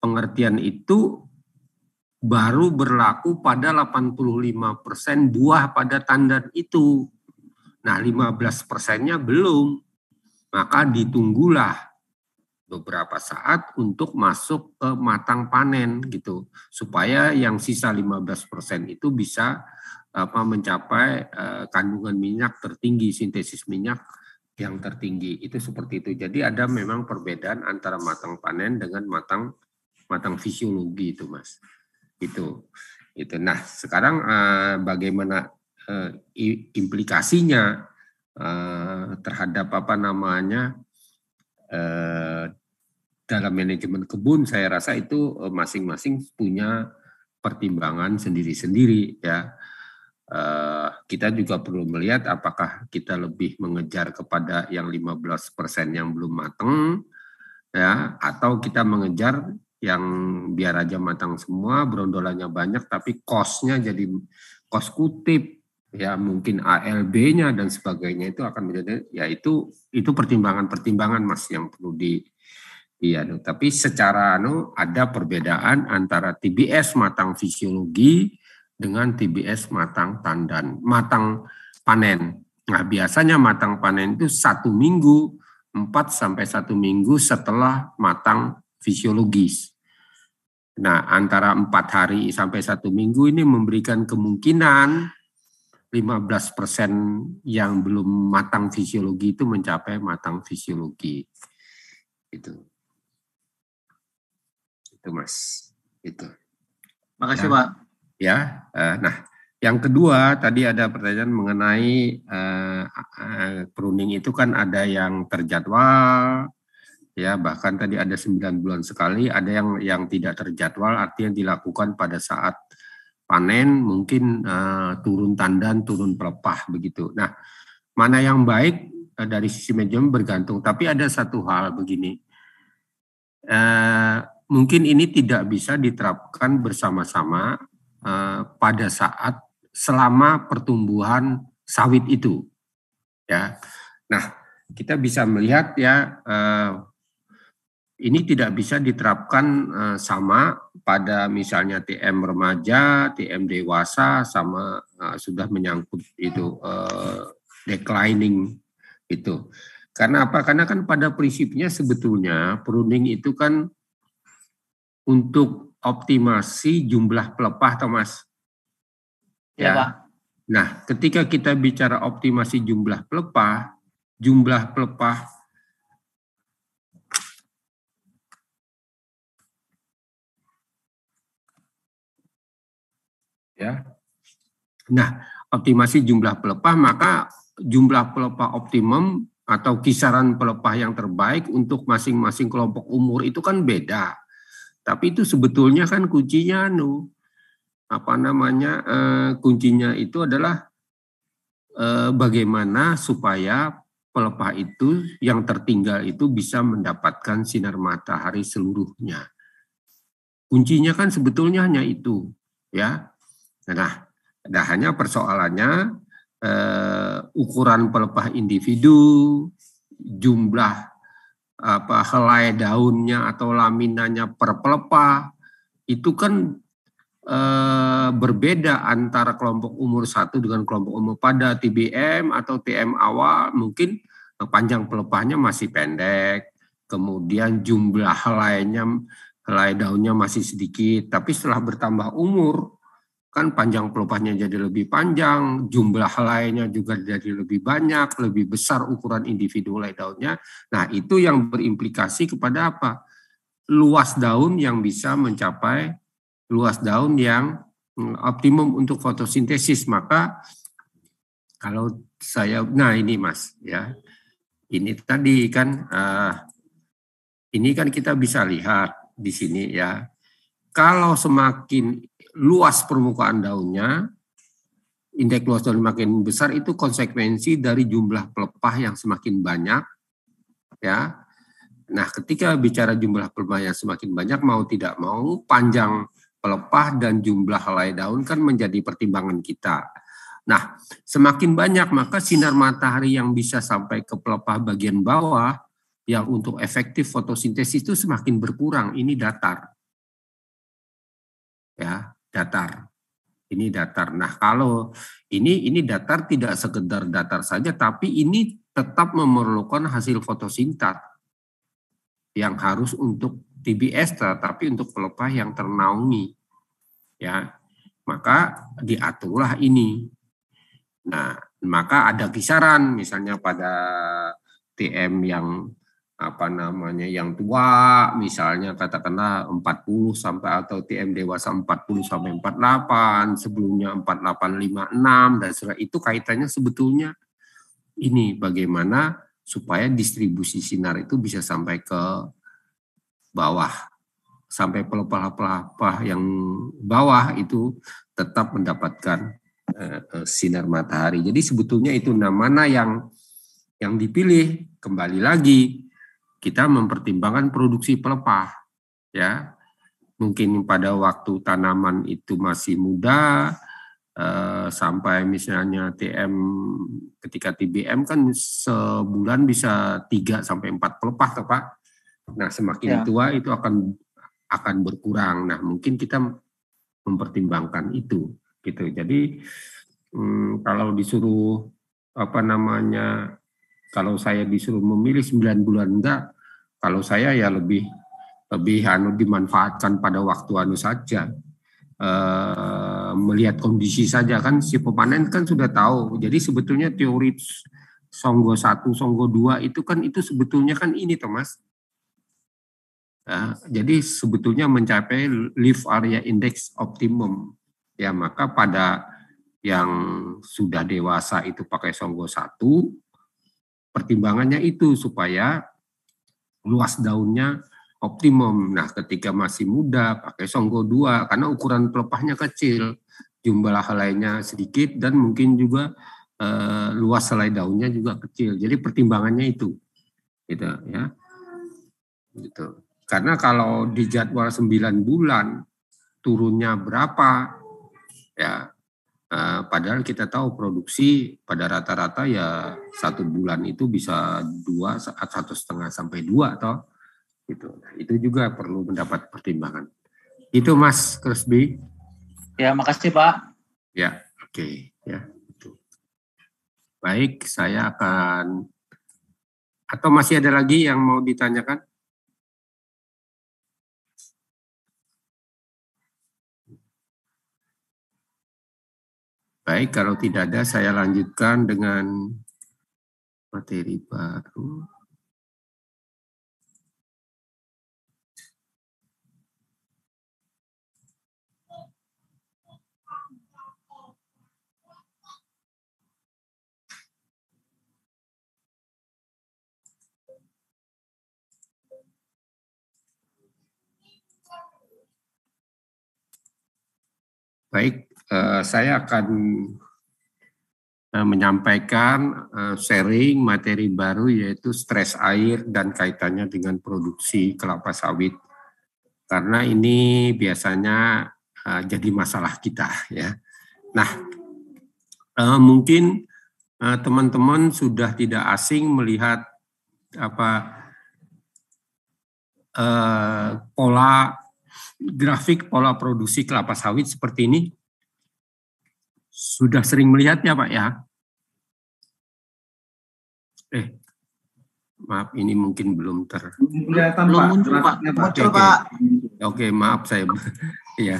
pengertian itu baru berlaku pada 85% buah pada tandan itu. Nah, 15 persennya belum. Maka ditunggulah beberapa saat untuk masuk ke matang panen gitu supaya yang sisa 15% itu bisa apa mencapai uh, kandungan minyak tertinggi sintesis minyak yang tertinggi itu seperti itu. Jadi ada memang perbedaan antara matang panen dengan matang matang fisiologi itu Mas. Itu. Itu. Nah, sekarang uh, bagaimana uh, implikasinya uh, terhadap apa namanya Eh, dalam manajemen kebun saya rasa itu eh, masing-masing punya pertimbangan sendiri-sendiri ya. Eh, kita juga perlu melihat apakah kita lebih mengejar kepada yang 15% yang belum matang ya atau kita mengejar yang biar aja matang semua, brondolannya banyak tapi kosnya jadi kos kutip ya mungkin ALB-nya dan sebagainya itu akan menjadi ya itu itu pertimbangan-pertimbangan Mas yang perlu di iya tapi secara anu ada perbedaan antara TBS matang fisiologi dengan TBS matang tandan matang panen. Nah, biasanya matang panen itu satu minggu 4 sampai satu minggu setelah matang fisiologis. Nah, antara empat hari sampai satu minggu ini memberikan kemungkinan 15 persen yang belum matang fisiologi itu mencapai matang fisiologi. Itu. Itu Mas. Itu. Makasih ya. Pak. Ya, uh, nah yang kedua tadi ada pertanyaan mengenai uh, uh, pruning itu kan ada yang terjadwal, ya bahkan tadi ada 9 bulan sekali, ada yang yang tidak terjadwal artinya dilakukan pada saat panen mungkin uh, turun tandan turun pelepah begitu nah mana yang baik uh, dari sisi manajemen bergantung tapi ada satu hal begini uh, mungkin ini tidak bisa diterapkan bersama-sama uh, pada saat selama pertumbuhan sawit itu ya nah kita bisa melihat ya uh, ini tidak bisa diterapkan eh, sama pada misalnya TM remaja, TM dewasa sama eh, sudah menyangkut itu eh, declining itu. Karena apa? Karena kan pada prinsipnya sebetulnya pruning itu kan untuk optimasi jumlah pelepah, Thomas. Ya, ya Pak. Nah, ketika kita bicara optimasi jumlah pelepah, jumlah pelepah Ya. Nah, optimasi jumlah pelepah maka jumlah pelepah optimum atau kisaran pelepah yang terbaik untuk masing-masing kelompok umur itu kan beda. Tapi itu sebetulnya kan kuncinya nu apa namanya eh, kuncinya itu adalah eh, bagaimana supaya pelepah itu yang tertinggal itu bisa mendapatkan sinar matahari seluruhnya. Kuncinya kan sebetulnya hanya itu, ya. Nah, nah hanya persoalannya eh, ukuran pelepah individu, jumlah apa helai daunnya atau laminanya per pelepah itu kan e, berbeda antara kelompok umur satu dengan kelompok umur pada TBM atau TM awal mungkin panjang pelepahnya masih pendek, kemudian jumlah helainya helai daunnya masih sedikit, tapi setelah bertambah umur kan panjang pelupahnya jadi lebih panjang, jumlah lainnya juga jadi lebih banyak, lebih besar ukuran individu lay daunnya. Nah, itu yang berimplikasi kepada apa? Luas daun yang bisa mencapai luas daun yang hmm, optimum untuk fotosintesis. Maka kalau saya nah ini Mas ya. Ini tadi kan uh, ini kan kita bisa lihat di sini ya. Kalau semakin luas permukaan daunnya, indeks luas daun makin besar itu konsekuensi dari jumlah pelepah yang semakin banyak, ya. Nah, ketika bicara jumlah pelepah yang semakin banyak, mau tidak mau panjang pelepah dan jumlah helai daun kan menjadi pertimbangan kita. Nah, semakin banyak maka sinar matahari yang bisa sampai ke pelepah bagian bawah yang untuk efektif fotosintesis itu semakin berkurang. Ini datar. Ya datar. Ini datar. Nah, kalau ini ini datar tidak sekedar datar saja tapi ini tetap memerlukan hasil fotosintat yang harus untuk TBS tetapi untuk pelepah yang ternaungi. Ya. Maka diaturlah ini. Nah, maka ada kisaran misalnya pada TM yang apa namanya yang tua misalnya katakanlah 40 sampai atau TM dewasa 40 sampai 48 sebelumnya 4856 dan setelah itu kaitannya sebetulnya ini bagaimana supaya distribusi sinar itu bisa sampai ke bawah sampai pelepah-pelepah yang bawah itu tetap mendapatkan eh, eh, sinar matahari. Jadi sebetulnya itu nama mana yang yang dipilih kembali lagi kita mempertimbangkan produksi pelepah ya mungkin pada waktu tanaman itu masih muda eh, sampai misalnya TM ketika TBM kan sebulan bisa 3 sampai 4 pelepah toh Pak. Nah, semakin ya. tua itu akan akan berkurang. Nah, mungkin kita mempertimbangkan itu gitu. Jadi hmm, kalau disuruh apa namanya kalau saya disuruh memilih 9 bulan enggak kalau saya ya lebih lebih anu dimanfaatkan pada waktu anu saja. E, melihat kondisi saja kan si pemanen kan sudah tahu. Jadi sebetulnya teori Songgo satu Songgo dua itu kan itu sebetulnya kan ini Thomas. Nah, jadi sebetulnya mencapai lift area index optimum. Ya maka pada yang sudah dewasa itu pakai Songgo satu pertimbangannya itu supaya luas daunnya optimum. Nah, ketika masih muda pakai songgo dua karena ukuran pelepahnya kecil, jumlah helainya sedikit dan mungkin juga e, luas selai daunnya juga kecil. Jadi pertimbangannya itu. Gitu ya. Gitu. Karena kalau di jadwal 9 bulan turunnya berapa ya Eh, padahal kita tahu produksi pada rata-rata ya satu bulan itu bisa dua saat satu setengah sampai dua atau itu nah, itu juga perlu mendapat pertimbangan. Itu Mas Kresbi. Ya, makasih Pak. Ya, oke. Okay. Ya, itu. Baik, saya akan atau masih ada lagi yang mau ditanyakan? Baik, kalau tidak ada saya lanjutkan dengan materi baru. Baik, Eh, saya akan eh, menyampaikan eh, sharing materi baru yaitu stres air dan kaitannya dengan produksi kelapa sawit. Karena ini biasanya jadi masalah kita ya. Nah, mungkin teman-teman sudah tidak asing melihat apa pola grafik pola produksi kelapa sawit seperti ini sudah sering melihatnya Pak ya? Eh, maaf ini mungkin belum ter kelihatan belum muncul Pak. Pak. Pak. Oke, maaf saya. ya.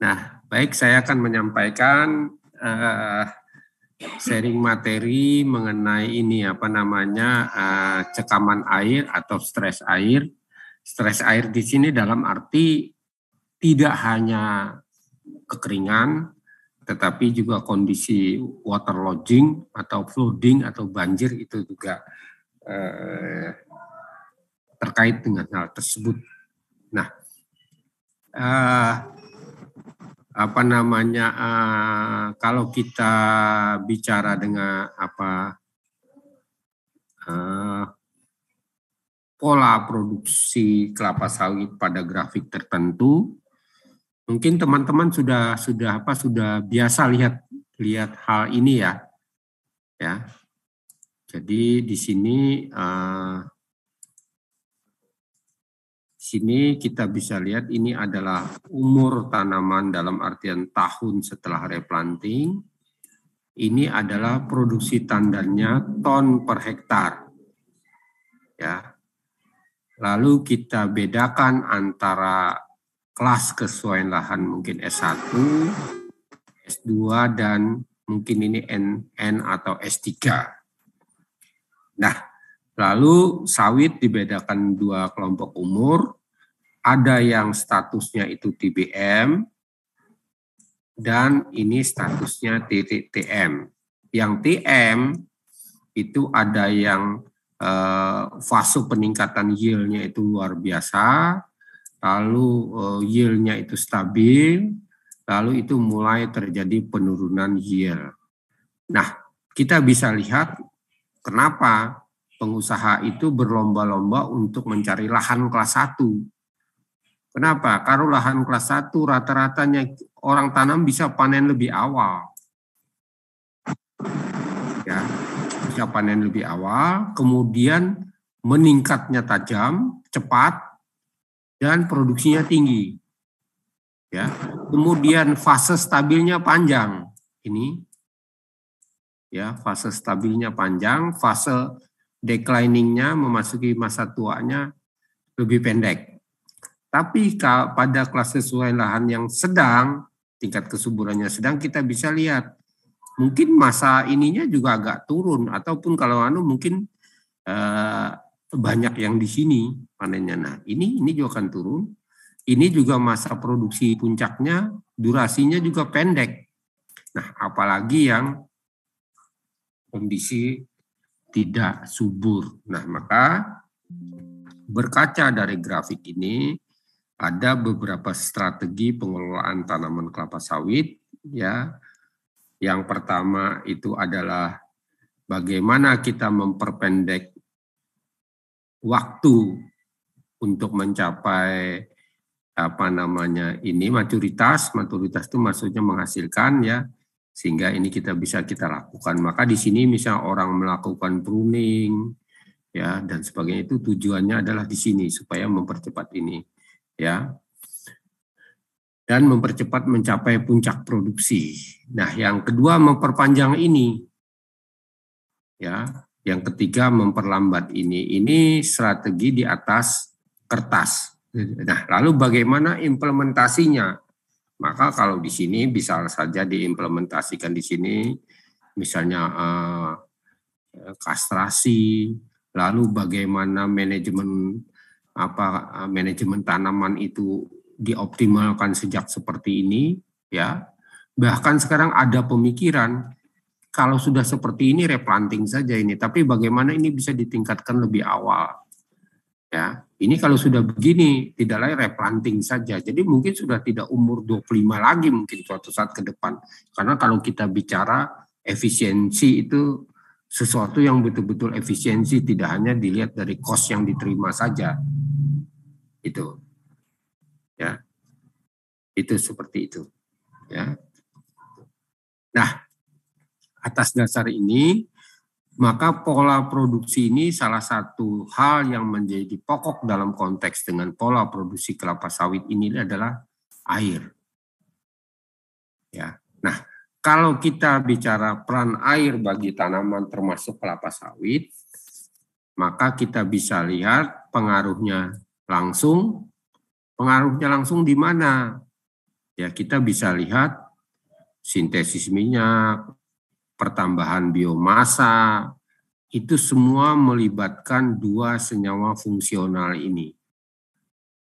Nah, baik saya akan menyampaikan uh, sharing materi mengenai ini apa namanya uh, cekaman air atau stres air Stres air di sini dalam arti tidak hanya kekeringan, tetapi juga kondisi water lodging atau flooding atau banjir itu juga eh, terkait dengan hal tersebut. Nah, eh, apa namanya eh, kalau kita bicara dengan apa eh, pola produksi kelapa sawit pada grafik tertentu. Mungkin teman-teman sudah sudah apa sudah biasa lihat lihat hal ini ya. Ya. Jadi di sini uh, sini kita bisa lihat ini adalah umur tanaman dalam artian tahun setelah replanting. Ini adalah produksi tandannya ton per hektar. Ya, Lalu kita bedakan antara kelas kesesuaian lahan mungkin S1, S2, dan mungkin ini N N atau S3. Nah, lalu sawit dibedakan dua kelompok umur, ada yang statusnya itu TBM, dan ini statusnya TTM. Yang TM itu ada yang uh, fase peningkatan yieldnya itu luar biasa, lalu uh, yieldnya itu stabil, lalu itu mulai terjadi penurunan yield. Nah, kita bisa lihat kenapa pengusaha itu berlomba-lomba untuk mencari lahan kelas 1. Kenapa? Karena lahan kelas 1 rata-ratanya orang tanam bisa panen lebih awal. harusnya panen lebih awal, kemudian meningkatnya tajam, cepat, dan produksinya tinggi. Ya. Kemudian fase stabilnya panjang. Ini ya, fase stabilnya panjang, fase decliningnya memasuki masa tuanya lebih pendek. Tapi pada kelas sesuai lahan yang sedang, tingkat kesuburannya sedang kita bisa lihat mungkin masa ininya juga agak turun ataupun kalau anu mungkin eh, banyak yang di sini panennya. Nah, ini ini juga akan turun. Ini juga masa produksi puncaknya durasinya juga pendek. Nah, apalagi yang kondisi tidak subur. Nah, maka berkaca dari grafik ini ada beberapa strategi pengelolaan tanaman kelapa sawit ya yang pertama itu adalah bagaimana kita memperpendek waktu untuk mencapai apa namanya ini maturitas maturitas itu maksudnya menghasilkan ya sehingga ini kita bisa kita lakukan maka di sini misal orang melakukan pruning ya dan sebagainya itu tujuannya adalah di sini supaya mempercepat ini ya dan mempercepat mencapai puncak produksi. Nah, yang kedua memperpanjang ini. Ya, yang ketiga memperlambat ini. Ini strategi di atas kertas. Nah, lalu bagaimana implementasinya? Maka kalau di sini bisa saja diimplementasikan di sini misalnya eh, kastrasi, lalu bagaimana manajemen apa eh, manajemen tanaman itu dioptimalkan sejak seperti ini ya. Bahkan sekarang ada pemikiran kalau sudah seperti ini replanting saja ini, tapi bagaimana ini bisa ditingkatkan lebih awal. Ya, ini kalau sudah begini tidak lain replanting saja. Jadi mungkin sudah tidak umur 25 lagi mungkin suatu saat ke depan. Karena kalau kita bicara efisiensi itu sesuatu yang betul-betul efisiensi tidak hanya dilihat dari cost yang diterima saja. Itu ya itu seperti itu ya nah atas dasar ini maka pola produksi ini salah satu hal yang menjadi pokok dalam konteks dengan pola produksi kelapa sawit ini adalah air ya nah kalau kita bicara peran air bagi tanaman termasuk kelapa sawit maka kita bisa lihat pengaruhnya langsung Pengaruhnya langsung di mana? Ya kita bisa lihat sintesis minyak, pertambahan biomasa, itu semua melibatkan dua senyawa fungsional ini.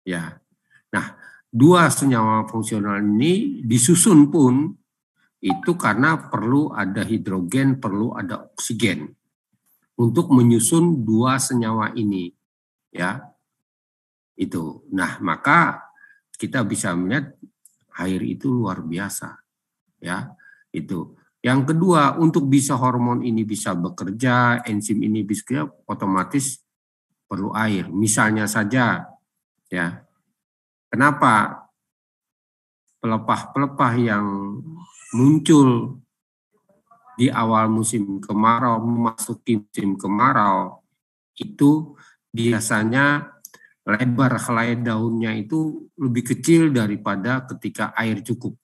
Ya. Nah, dua senyawa fungsional ini disusun pun itu karena perlu ada hidrogen, perlu ada oksigen untuk menyusun dua senyawa ini. Ya itu. Nah, maka kita bisa melihat air itu luar biasa. Ya, itu. Yang kedua, untuk bisa hormon ini bisa bekerja, enzim ini bisa bekerja, ya, otomatis perlu air. Misalnya saja ya. Kenapa pelepah-pelepah yang muncul di awal musim kemarau memasuki musim kemarau itu biasanya lebar helai daunnya itu lebih kecil daripada ketika air cukup.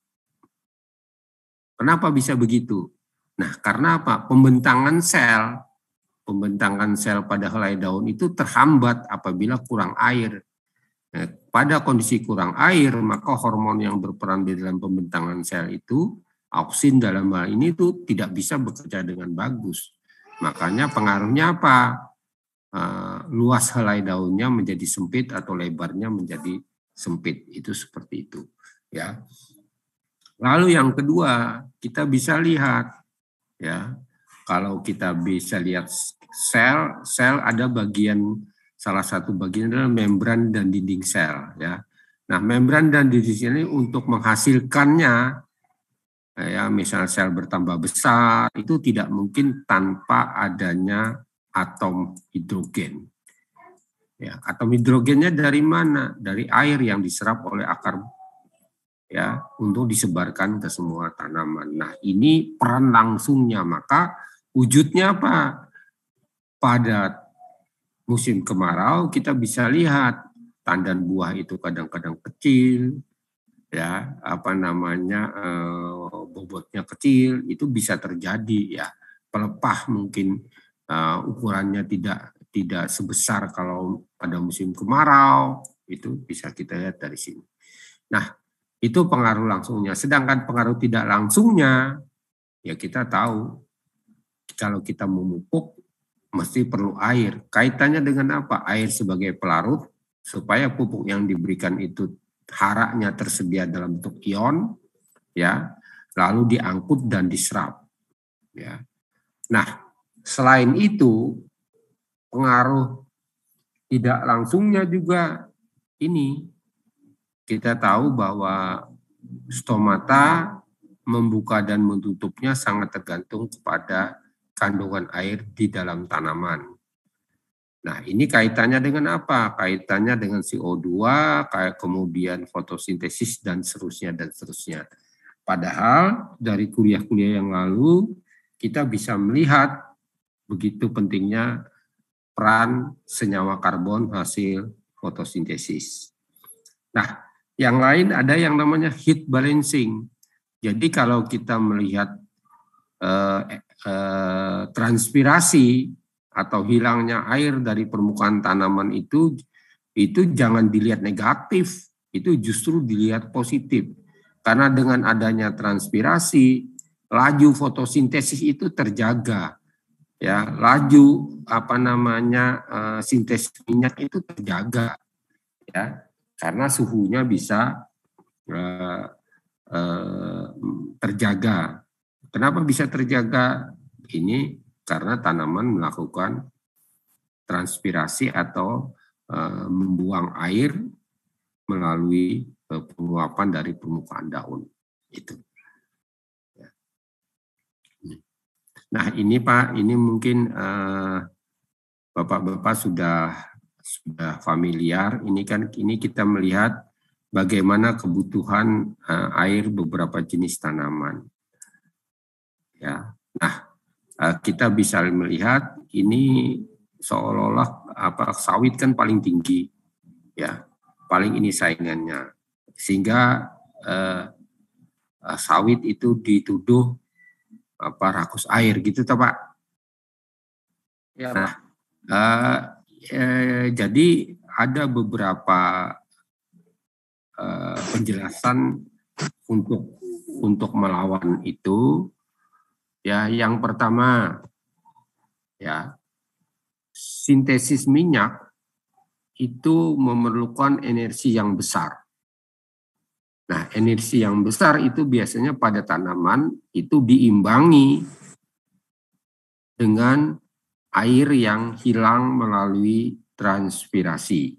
Kenapa bisa begitu? Nah, karena apa? Pembentangan sel, pembentangan sel pada helai daun itu terhambat apabila kurang air. Nah, pada kondisi kurang air, maka hormon yang berperan di dalam pembentangan sel itu, auksin dalam hal ini itu tidak bisa bekerja dengan bagus. Makanya pengaruhnya apa? uh, luas helai daunnya menjadi sempit atau lebarnya menjadi sempit. Itu seperti itu, ya. Lalu yang kedua, kita bisa lihat ya. Kalau kita bisa lihat sel, sel ada bagian salah satu bagian adalah membran dan dinding sel ya. Nah, membran dan dinding sel ini untuk menghasilkannya ya misal sel bertambah besar itu tidak mungkin tanpa adanya atom hidrogen. Ya, atom hidrogennya dari mana? Dari air yang diserap oleh akar ya untuk disebarkan ke semua tanaman. Nah, ini peran langsungnya maka wujudnya apa? Pada musim kemarau kita bisa lihat tandan buah itu kadang-kadang kecil ya, apa namanya eh, bobotnya kecil itu bisa terjadi ya. Pelepah mungkin uh, ukurannya tidak tidak sebesar kalau pada musim kemarau itu bisa kita lihat dari sini. Nah, itu pengaruh langsungnya. Sedangkan pengaruh tidak langsungnya ya kita tahu kalau kita memupuk mesti perlu air. Kaitannya dengan apa? Air sebagai pelarut supaya pupuk yang diberikan itu haraknya tersedia dalam bentuk ion ya, lalu diangkut dan diserap ya. Nah, Selain itu, pengaruh tidak langsungnya juga ini kita tahu bahwa stomata membuka dan menutupnya sangat tergantung kepada kandungan air di dalam tanaman. Nah, ini kaitannya dengan apa? Kaitannya dengan CO2, kayak kemudian fotosintesis dan seterusnya dan seterusnya. Padahal dari kuliah-kuliah yang lalu kita bisa melihat begitu pentingnya peran senyawa karbon hasil fotosintesis. Nah, yang lain ada yang namanya heat balancing. Jadi kalau kita melihat eh, eh, transpirasi atau hilangnya air dari permukaan tanaman itu, itu jangan dilihat negatif, itu justru dilihat positif. Karena dengan adanya transpirasi, laju fotosintesis itu terjaga ya laju apa namanya uh, sintesis minyak itu terjaga ya karena suhunya bisa uh, uh, terjaga kenapa bisa terjaga ini karena tanaman melakukan transpirasi atau uh, membuang air melalui penguapan dari permukaan daun itu Nah ini Pak, ini mungkin eh, Bapak-bapak uh, sudah sudah familiar. Ini kan ini kita melihat bagaimana kebutuhan uh, air beberapa jenis tanaman. Ya, nah uh, kita bisa melihat ini seolah-olah apa sawit kan paling tinggi, ya paling ini saingannya, sehingga sawit itu dituduh apa rakus air gitu toh Pak. Ya, Pak. uh, jadi ada beberapa uh, penjelasan untuk untuk melawan itu ya yang pertama ya sintesis minyak itu memerlukan energi yang besar Nah, energi yang besar itu biasanya pada tanaman itu diimbangi dengan air yang hilang melalui transpirasi.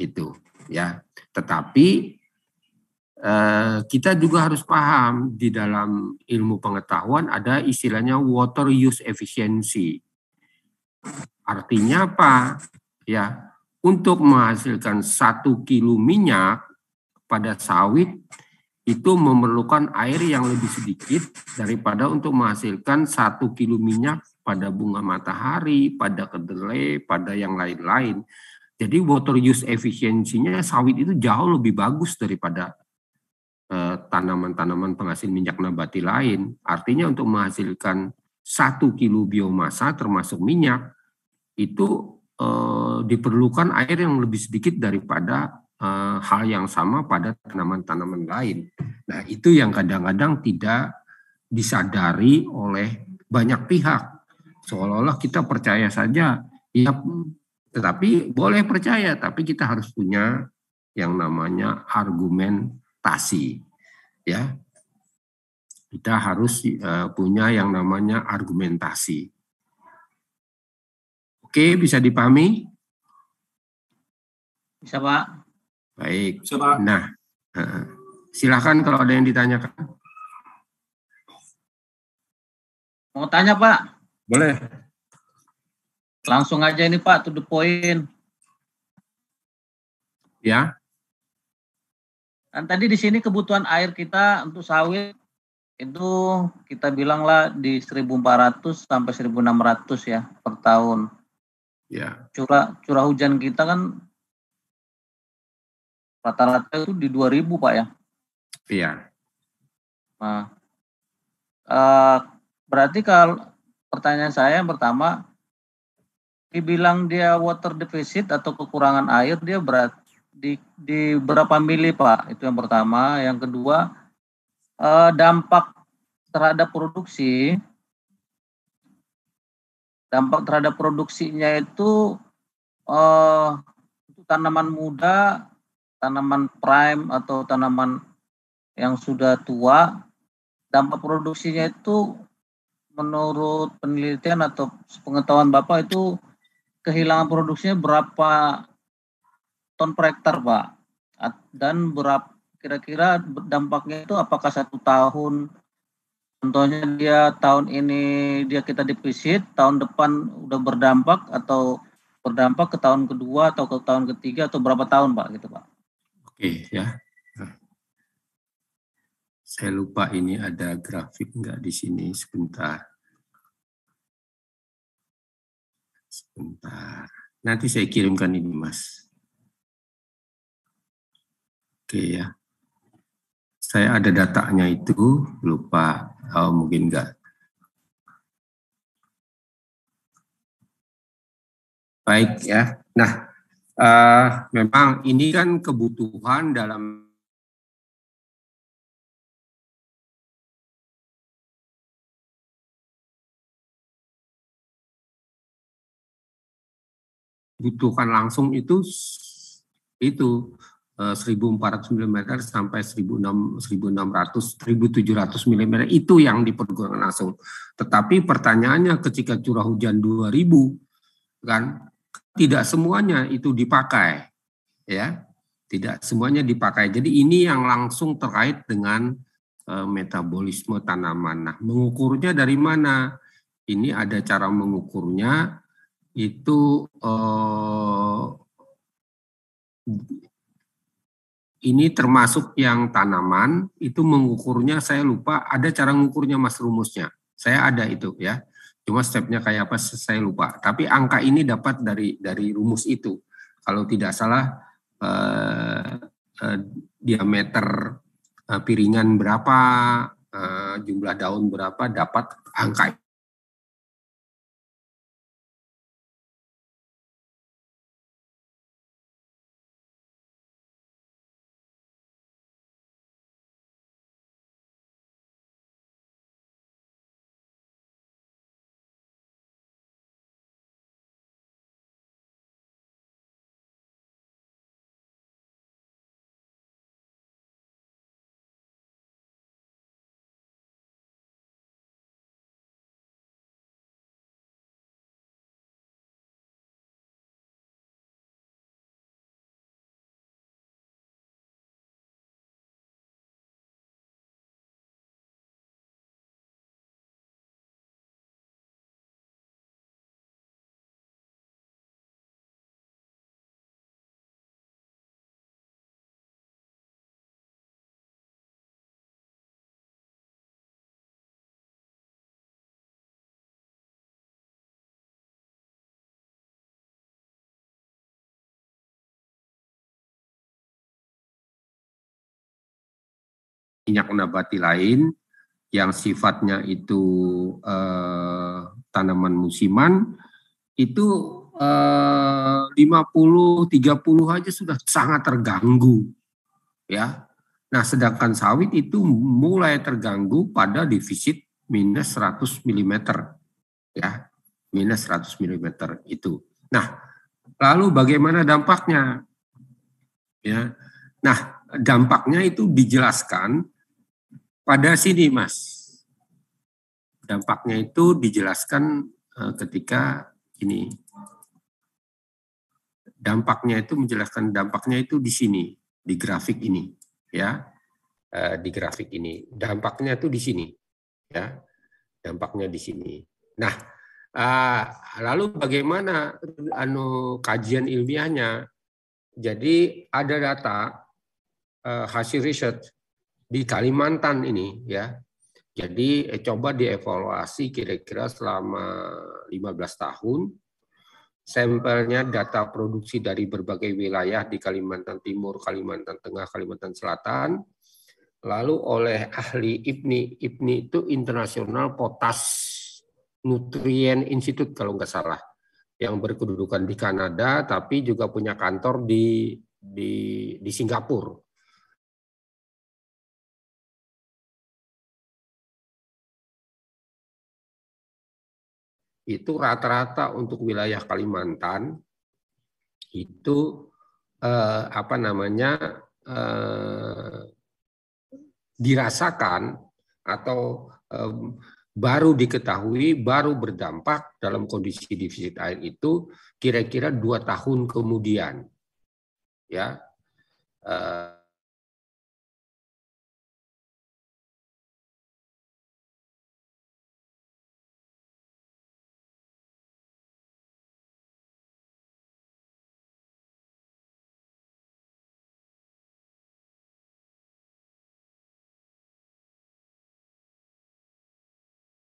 Itu ya. Tetapi eh, kita juga harus paham di dalam ilmu pengetahuan ada istilahnya water use efficiency. Artinya apa? Ya, untuk menghasilkan satu kilo minyak pada sawit itu memerlukan air yang lebih sedikit daripada untuk menghasilkan satu kilo minyak pada bunga matahari, pada kedelai, pada yang lain-lain. Jadi water use efisiensinya sawit itu jauh lebih bagus daripada eh, tanaman-tanaman eh, penghasil minyak nabati lain. Artinya untuk menghasilkan satu kilo biomasa termasuk minyak itu eh, diperlukan air yang lebih sedikit daripada uh, hal yang sama pada tanaman-tanaman lain. Nah, itu yang kadang-kadang tidak disadari oleh banyak pihak. Seolah-olah kita percaya saja, ya tetapi boleh percaya, tapi kita harus punya yang namanya argumentasi. Ya. Kita harus uh, punya yang namanya argumentasi. Oke, bisa dipahami? Bisa, Pak. Baik. Nah, silahkan kalau ada yang ditanyakan. Mau tanya Pak? Boleh. Langsung aja ini Pak, to the point. Ya. dan tadi di sini kebutuhan air kita untuk sawit itu kita bilanglah di 1.400 sampai 1.600 ya per tahun. Ya. Curah curah hujan kita kan rata-rata itu di 2000 Pak ya? Iya. Nah, uh, berarti kalau pertanyaan saya yang pertama, dibilang dia water deficit atau kekurangan air dia berat di, di berapa mili Pak? Itu yang pertama. Yang kedua, uh, dampak terhadap produksi dampak terhadap produksinya itu uh, tanaman muda tanaman prime atau tanaman yang sudah tua, dampak produksinya itu menurut penelitian atau pengetahuan Bapak itu kehilangan produksinya berapa ton per hektar, Pak? Dan berapa kira-kira dampaknya itu apakah satu tahun contohnya dia tahun ini dia kita defisit, tahun depan udah berdampak atau berdampak ke tahun kedua atau ke tahun ketiga atau berapa tahun, Pak, gitu, Pak? Oke ya. Saya lupa ini ada grafik enggak di sini sebentar. Sebentar. Nanti saya kirimkan ini, Mas. Oke ya. Saya ada datanya itu, lupa oh, mungkin enggak. Baik ya. Nah, Uh, memang ini kan kebutuhan dalam butuhkan langsung itu itu 1400 eh, mm sampai 1600 1700 mm itu yang dipergunakan langsung. Tetapi pertanyaannya ketika curah hujan 2000 kan tidak semuanya itu dipakai ya tidak semuanya dipakai jadi ini yang langsung terkait dengan e, metabolisme tanaman nah mengukurnya dari mana ini ada cara mengukurnya itu e, ini termasuk yang tanaman itu mengukurnya saya lupa ada cara mengukurnya mas rumusnya saya ada itu ya Cuma stepnya kayak apa saya lupa. Tapi angka ini dapat dari dari rumus itu. Kalau tidak salah eh, eh, diameter eh, piringan berapa, eh, jumlah daun berapa dapat angka minyak nabati lain yang sifatnya itu eh, tanaman musiman itu eh, 50 30 aja sudah sangat terganggu ya. Nah, sedangkan sawit itu mulai terganggu pada defisit minus 100 mm ya. Minus 100 mm itu. Nah, lalu bagaimana dampaknya? Ya. Nah, dampaknya itu dijelaskan pada sini, Mas, dampaknya itu dijelaskan eh, ketika ini dampaknya itu menjelaskan dampaknya itu di sini di grafik ini ya eh, di grafik ini dampaknya itu di sini ya dampaknya di sini nah eh, lalu bagaimana anu kajian ilmiahnya jadi ada data hasil riset di Kalimantan ini ya. Jadi eh, coba dievaluasi kira-kira selama 15 tahun sampelnya data produksi dari berbagai wilayah di Kalimantan Timur, Kalimantan Tengah, Kalimantan Selatan. Lalu oleh ahli IPNI, IPNI itu International Potas Nutrien Institute kalau nggak salah, yang berkedudukan di Kanada tapi juga punya kantor di di di Singapura. itu rata-rata untuk wilayah Kalimantan itu eh, apa namanya eh, dirasakan atau eh, baru diketahui, baru berdampak dalam kondisi defisit air itu kira-kira dua tahun kemudian. Ya, eh,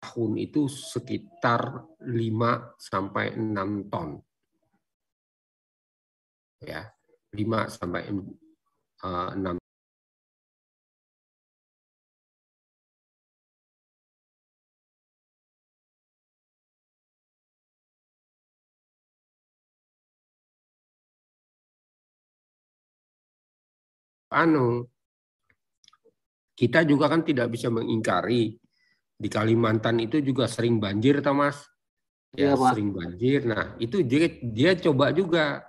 tahun itu sekitar 5 sampai 6 ton. Ya, 5 sampai 6 eh, anu kita juga kan tidak bisa mengingkari di Kalimantan itu juga sering banjir, Thomas. Ya, ya sering banjir. Nah, itu dia, dia coba juga.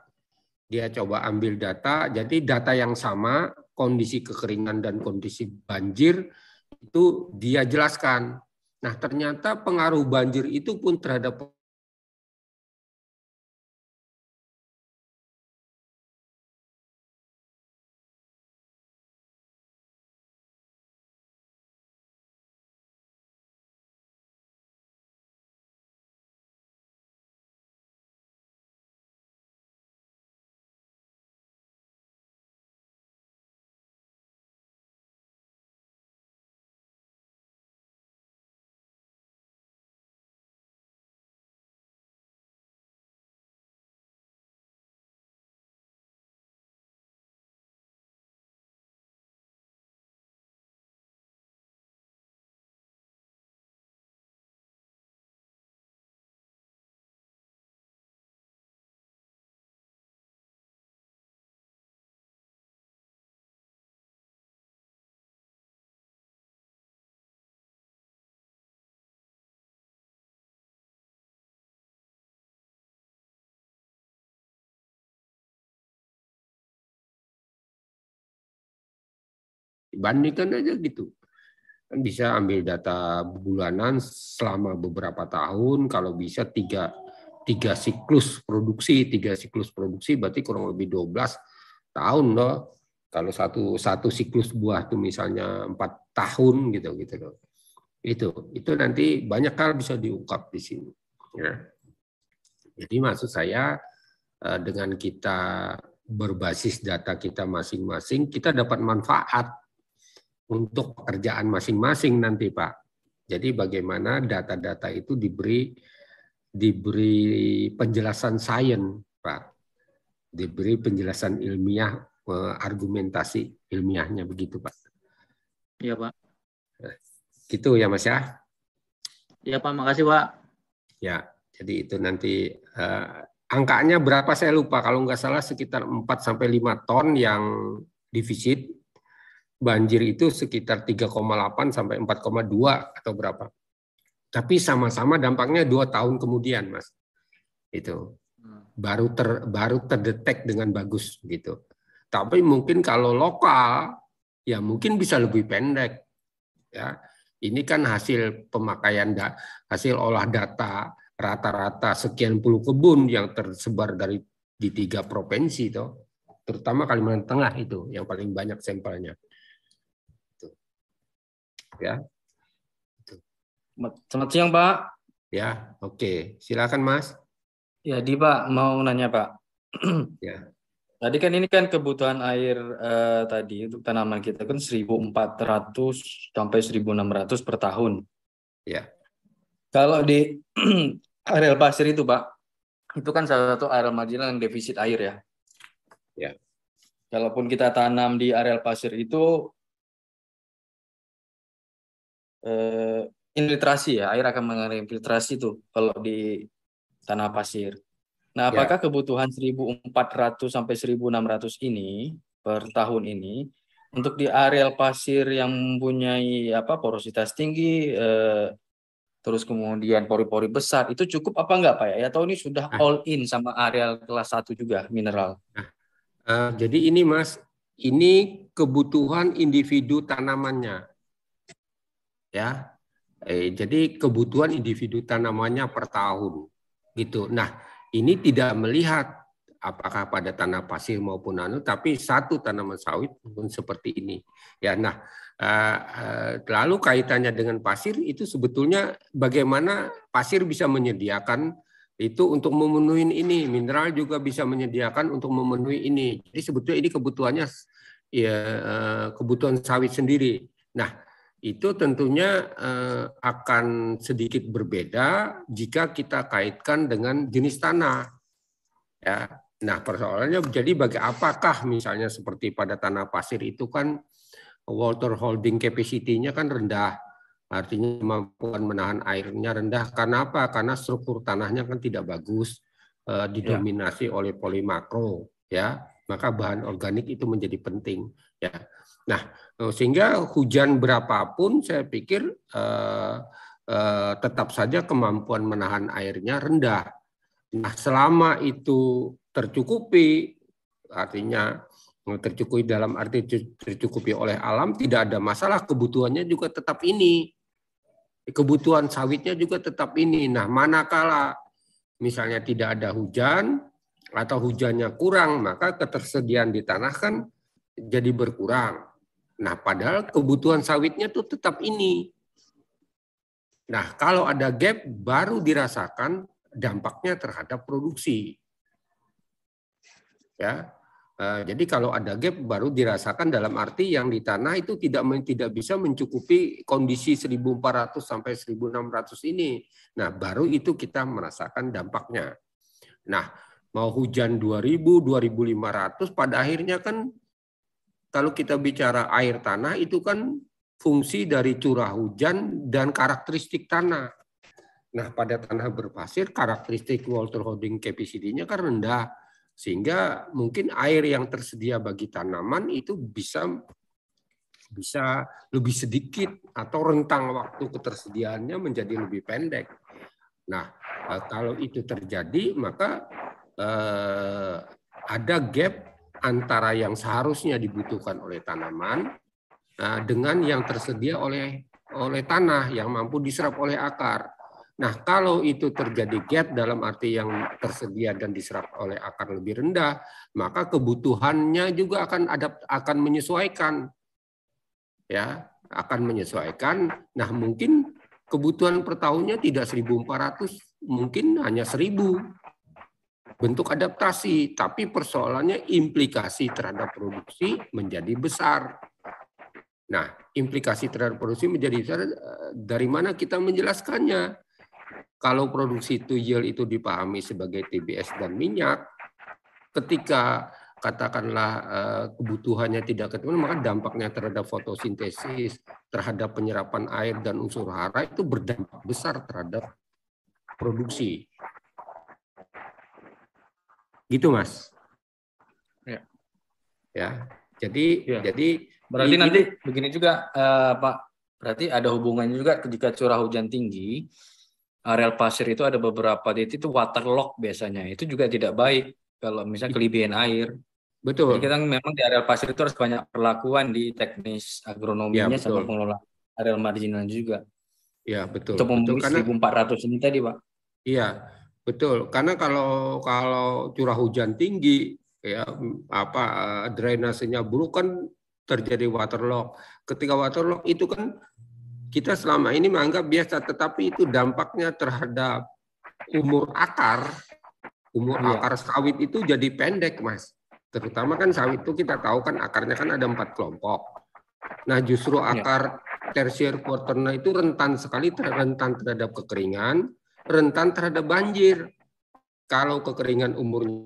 Dia coba ambil data, jadi data yang sama, kondisi kekeringan dan kondisi banjir itu dia jelaskan. Nah, ternyata pengaruh banjir itu pun terhadap Bandingkan aja gitu. Kan bisa ambil data bulanan selama beberapa tahun, kalau bisa tiga, tiga siklus produksi, tiga siklus produksi berarti kurang lebih 12 tahun loh. Kalau satu satu siklus buah itu misalnya empat tahun gitu gitu loh. Itu itu nanti banyak hal bisa diungkap di sini. Ya. Jadi maksud saya eh, dengan kita berbasis data kita masing-masing, kita dapat manfaat untuk pekerjaan masing-masing nanti Pak. Jadi bagaimana data-data itu diberi diberi penjelasan sains, Pak. Diberi penjelasan ilmiah, eh, argumentasi ilmiahnya begitu, Pak. Iya, Pak. Gitu ya, Mas ya. Iya, Pak. Makasih, Pak. Ya, jadi itu nanti eh, angkanya berapa saya lupa. Kalau nggak salah sekitar 4 sampai lima ton yang defisit banjir itu sekitar 3,8 sampai 4,2 atau berapa. Tapi sama-sama dampaknya dua tahun kemudian, Mas. Itu hmm. baru ter baru terdetek dengan bagus gitu. Tapi mungkin kalau lokal ya mungkin bisa lebih pendek. Ya. Ini kan hasil pemakaian da, hasil olah data rata-rata sekian puluh kebun yang tersebar dari di tiga provinsi itu, terutama Kalimantan Tengah itu yang paling banyak sampelnya ya. Selamat siang Pak. Ya, oke. Okay. Silakan Mas. Ya, di Pak mau nanya Pak. ya. Tadi kan ini kan kebutuhan air eh, tadi untuk tanaman kita kan 1.400 sampai 1.600 per tahun. Ya. Kalau di areal pasir itu Pak, itu kan salah satu areal marginal yang defisit air ya. Ya. Kalaupun kita tanam di areal pasir itu Eh, infiltrasi ya air akan mengalami infiltrasi tuh kalau di tanah pasir. Nah, ya. apakah ya. kebutuhan 1.400 sampai 1.600 ini per tahun ini untuk di areal pasir yang mempunyai apa porositas tinggi eh, terus kemudian pori-pori besar itu cukup apa enggak Pak ya? ya atau ini sudah ah. all in sama areal kelas satu juga mineral? Nah, uh, jadi ini Mas, ini kebutuhan individu tanamannya ya. Eh, jadi kebutuhan individu tanamannya per tahun gitu. Nah, ini tidak melihat apakah pada tanah pasir maupun nano, tapi satu tanaman sawit pun seperti ini. Ya, nah eh, eh, lalu kaitannya dengan pasir itu sebetulnya bagaimana pasir bisa menyediakan itu untuk memenuhi ini, mineral juga bisa menyediakan untuk memenuhi ini. Jadi sebetulnya ini kebutuhannya ya eh, kebutuhan sawit sendiri. Nah, itu tentunya eh, akan sedikit berbeda jika kita kaitkan dengan jenis tanah. Ya. Nah, persoalannya jadi bagi apakah misalnya seperti pada tanah pasir itu kan water holding capacity-nya kan rendah. Artinya kemampuan menahan airnya rendah. Karena apa? Karena struktur tanahnya kan tidak bagus, eh, ya. didominasi ya. oleh polimakro, ya. Maka bahan organik itu menjadi penting, ya Nah, eh, sehingga hujan berapapun saya pikir eh, eh, tetap saja kemampuan menahan airnya rendah. Nah, selama itu tercukupi, artinya eh, tercukupi dalam arti tercukupi oleh alam, tidak ada masalah kebutuhannya juga tetap ini. Kebutuhan sawitnya juga tetap ini. Nah, manakala misalnya tidak ada hujan atau hujannya kurang, maka ketersediaan di tanah kan jadi berkurang. Nah, padahal kebutuhan sawitnya tuh tetap ini. Nah, kalau ada gap baru dirasakan dampaknya terhadap produksi. Ya. Eh, jadi kalau ada gap baru dirasakan dalam arti yang di tanah itu tidak tidak bisa mencukupi kondisi 1400 sampai 1600 ini. Nah, baru itu kita merasakan dampaknya. Nah, mau hujan 2000, 2500 pada akhirnya kan kalau kita bicara air tanah itu kan fungsi dari curah hujan dan karakteristik tanah. Nah, pada tanah berpasir karakteristik water holding capacity-nya kan rendah sehingga mungkin air yang tersedia bagi tanaman itu bisa bisa lebih sedikit atau rentang waktu ketersediaannya menjadi lebih pendek. Nah, eh, kalau itu terjadi maka eh, ada gap antara yang seharusnya dibutuhkan oleh tanaman nah, dengan yang tersedia oleh oleh tanah yang mampu diserap oleh akar. Nah, kalau itu terjadi gap dalam arti yang tersedia dan diserap oleh akar lebih rendah, maka kebutuhannya juga akan adapt, akan menyesuaikan. Ya, akan menyesuaikan. Nah, mungkin kebutuhan per tahunnya tidak 1400, mungkin hanya 1000 bentuk adaptasi, tapi persoalannya implikasi terhadap produksi menjadi besar. Nah, implikasi terhadap produksi menjadi besar eh, dari mana kita menjelaskannya? Kalau produksi itu yield itu dipahami sebagai TBS dan minyak, ketika katakanlah eh, kebutuhannya tidak ketemu maka dampaknya terhadap fotosintesis terhadap penyerapan air dan unsur hara itu berdampak besar terhadap produksi Gitu, Mas. Ya. Ya. Jadi ya. jadi berarti ini, nanti begini juga uh, Pak, berarti ada hubungannya juga ketika curah hujan tinggi areal eh, pasir itu ada beberapa titik itu waterlock biasanya. Itu juga tidak baik kalau misalnya kelebihan air. Betul. Jadi kita memang di areal pasir itu harus banyak perlakuan di teknis ya, agronominya ya, sama pengelola areal marginal juga. Ya, betul. Untuk membeli 1400 ini tadi, Pak. Iya. Betul, karena kalau kalau curah hujan tinggi ya apa eh, drainasenya buruk kan terjadi waterlock. Ketika waterlock itu kan kita selama ini menganggap biasa tetapi itu dampaknya terhadap umur akar umur ya. akar sawit itu jadi pendek, Mas. Terutama kan sawit itu kita tahu kan akarnya kan ada empat kelompok. Nah, justru iya. akar ya. tersier quaternary itu rentan sekali rentan terhadap kekeringan, rentan terhadap banjir kalau kekeringan umurnya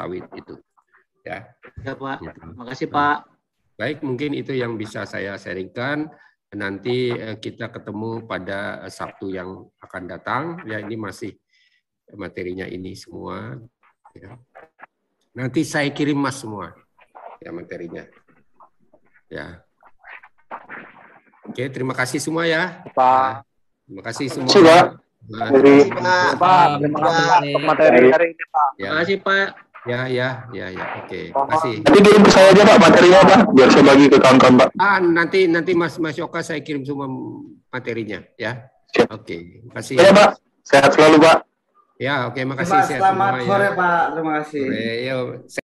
sawit itu. Ya. Ya Pak. Ya. Gitu. Terima kasih Pak. Baik, mungkin itu yang bisa saya sharingkan. Nanti eh, kita ketemu pada eh, Sabtu yang akan datang. Ya ini masih materinya ini semua. Ya. Nanti saya kirim mas semua ya materinya. Ya. Oke, terima kasih semua ya. Pak. Ya. Terima kasih semua. Terima kasih, Pak. Terima kasih, Pak. Terima kasih, Pak. Terima kasih, Pak. Ya. Ya, ya, ya, ya. Oke, okay. kasih. Nanti kirim ke saya aja Pak materinya Pak, biar saya bagi ke kawan-kawan Pak. Ah, nanti nanti Mas Mas Yoka saya kirim semua materinya ya. Oke, okay. kasih. Ya Pak, sehat selalu Pak. Ya, oke, okay. makasih. selamat sore ya. Pak, terima kasih. Oke, yuk.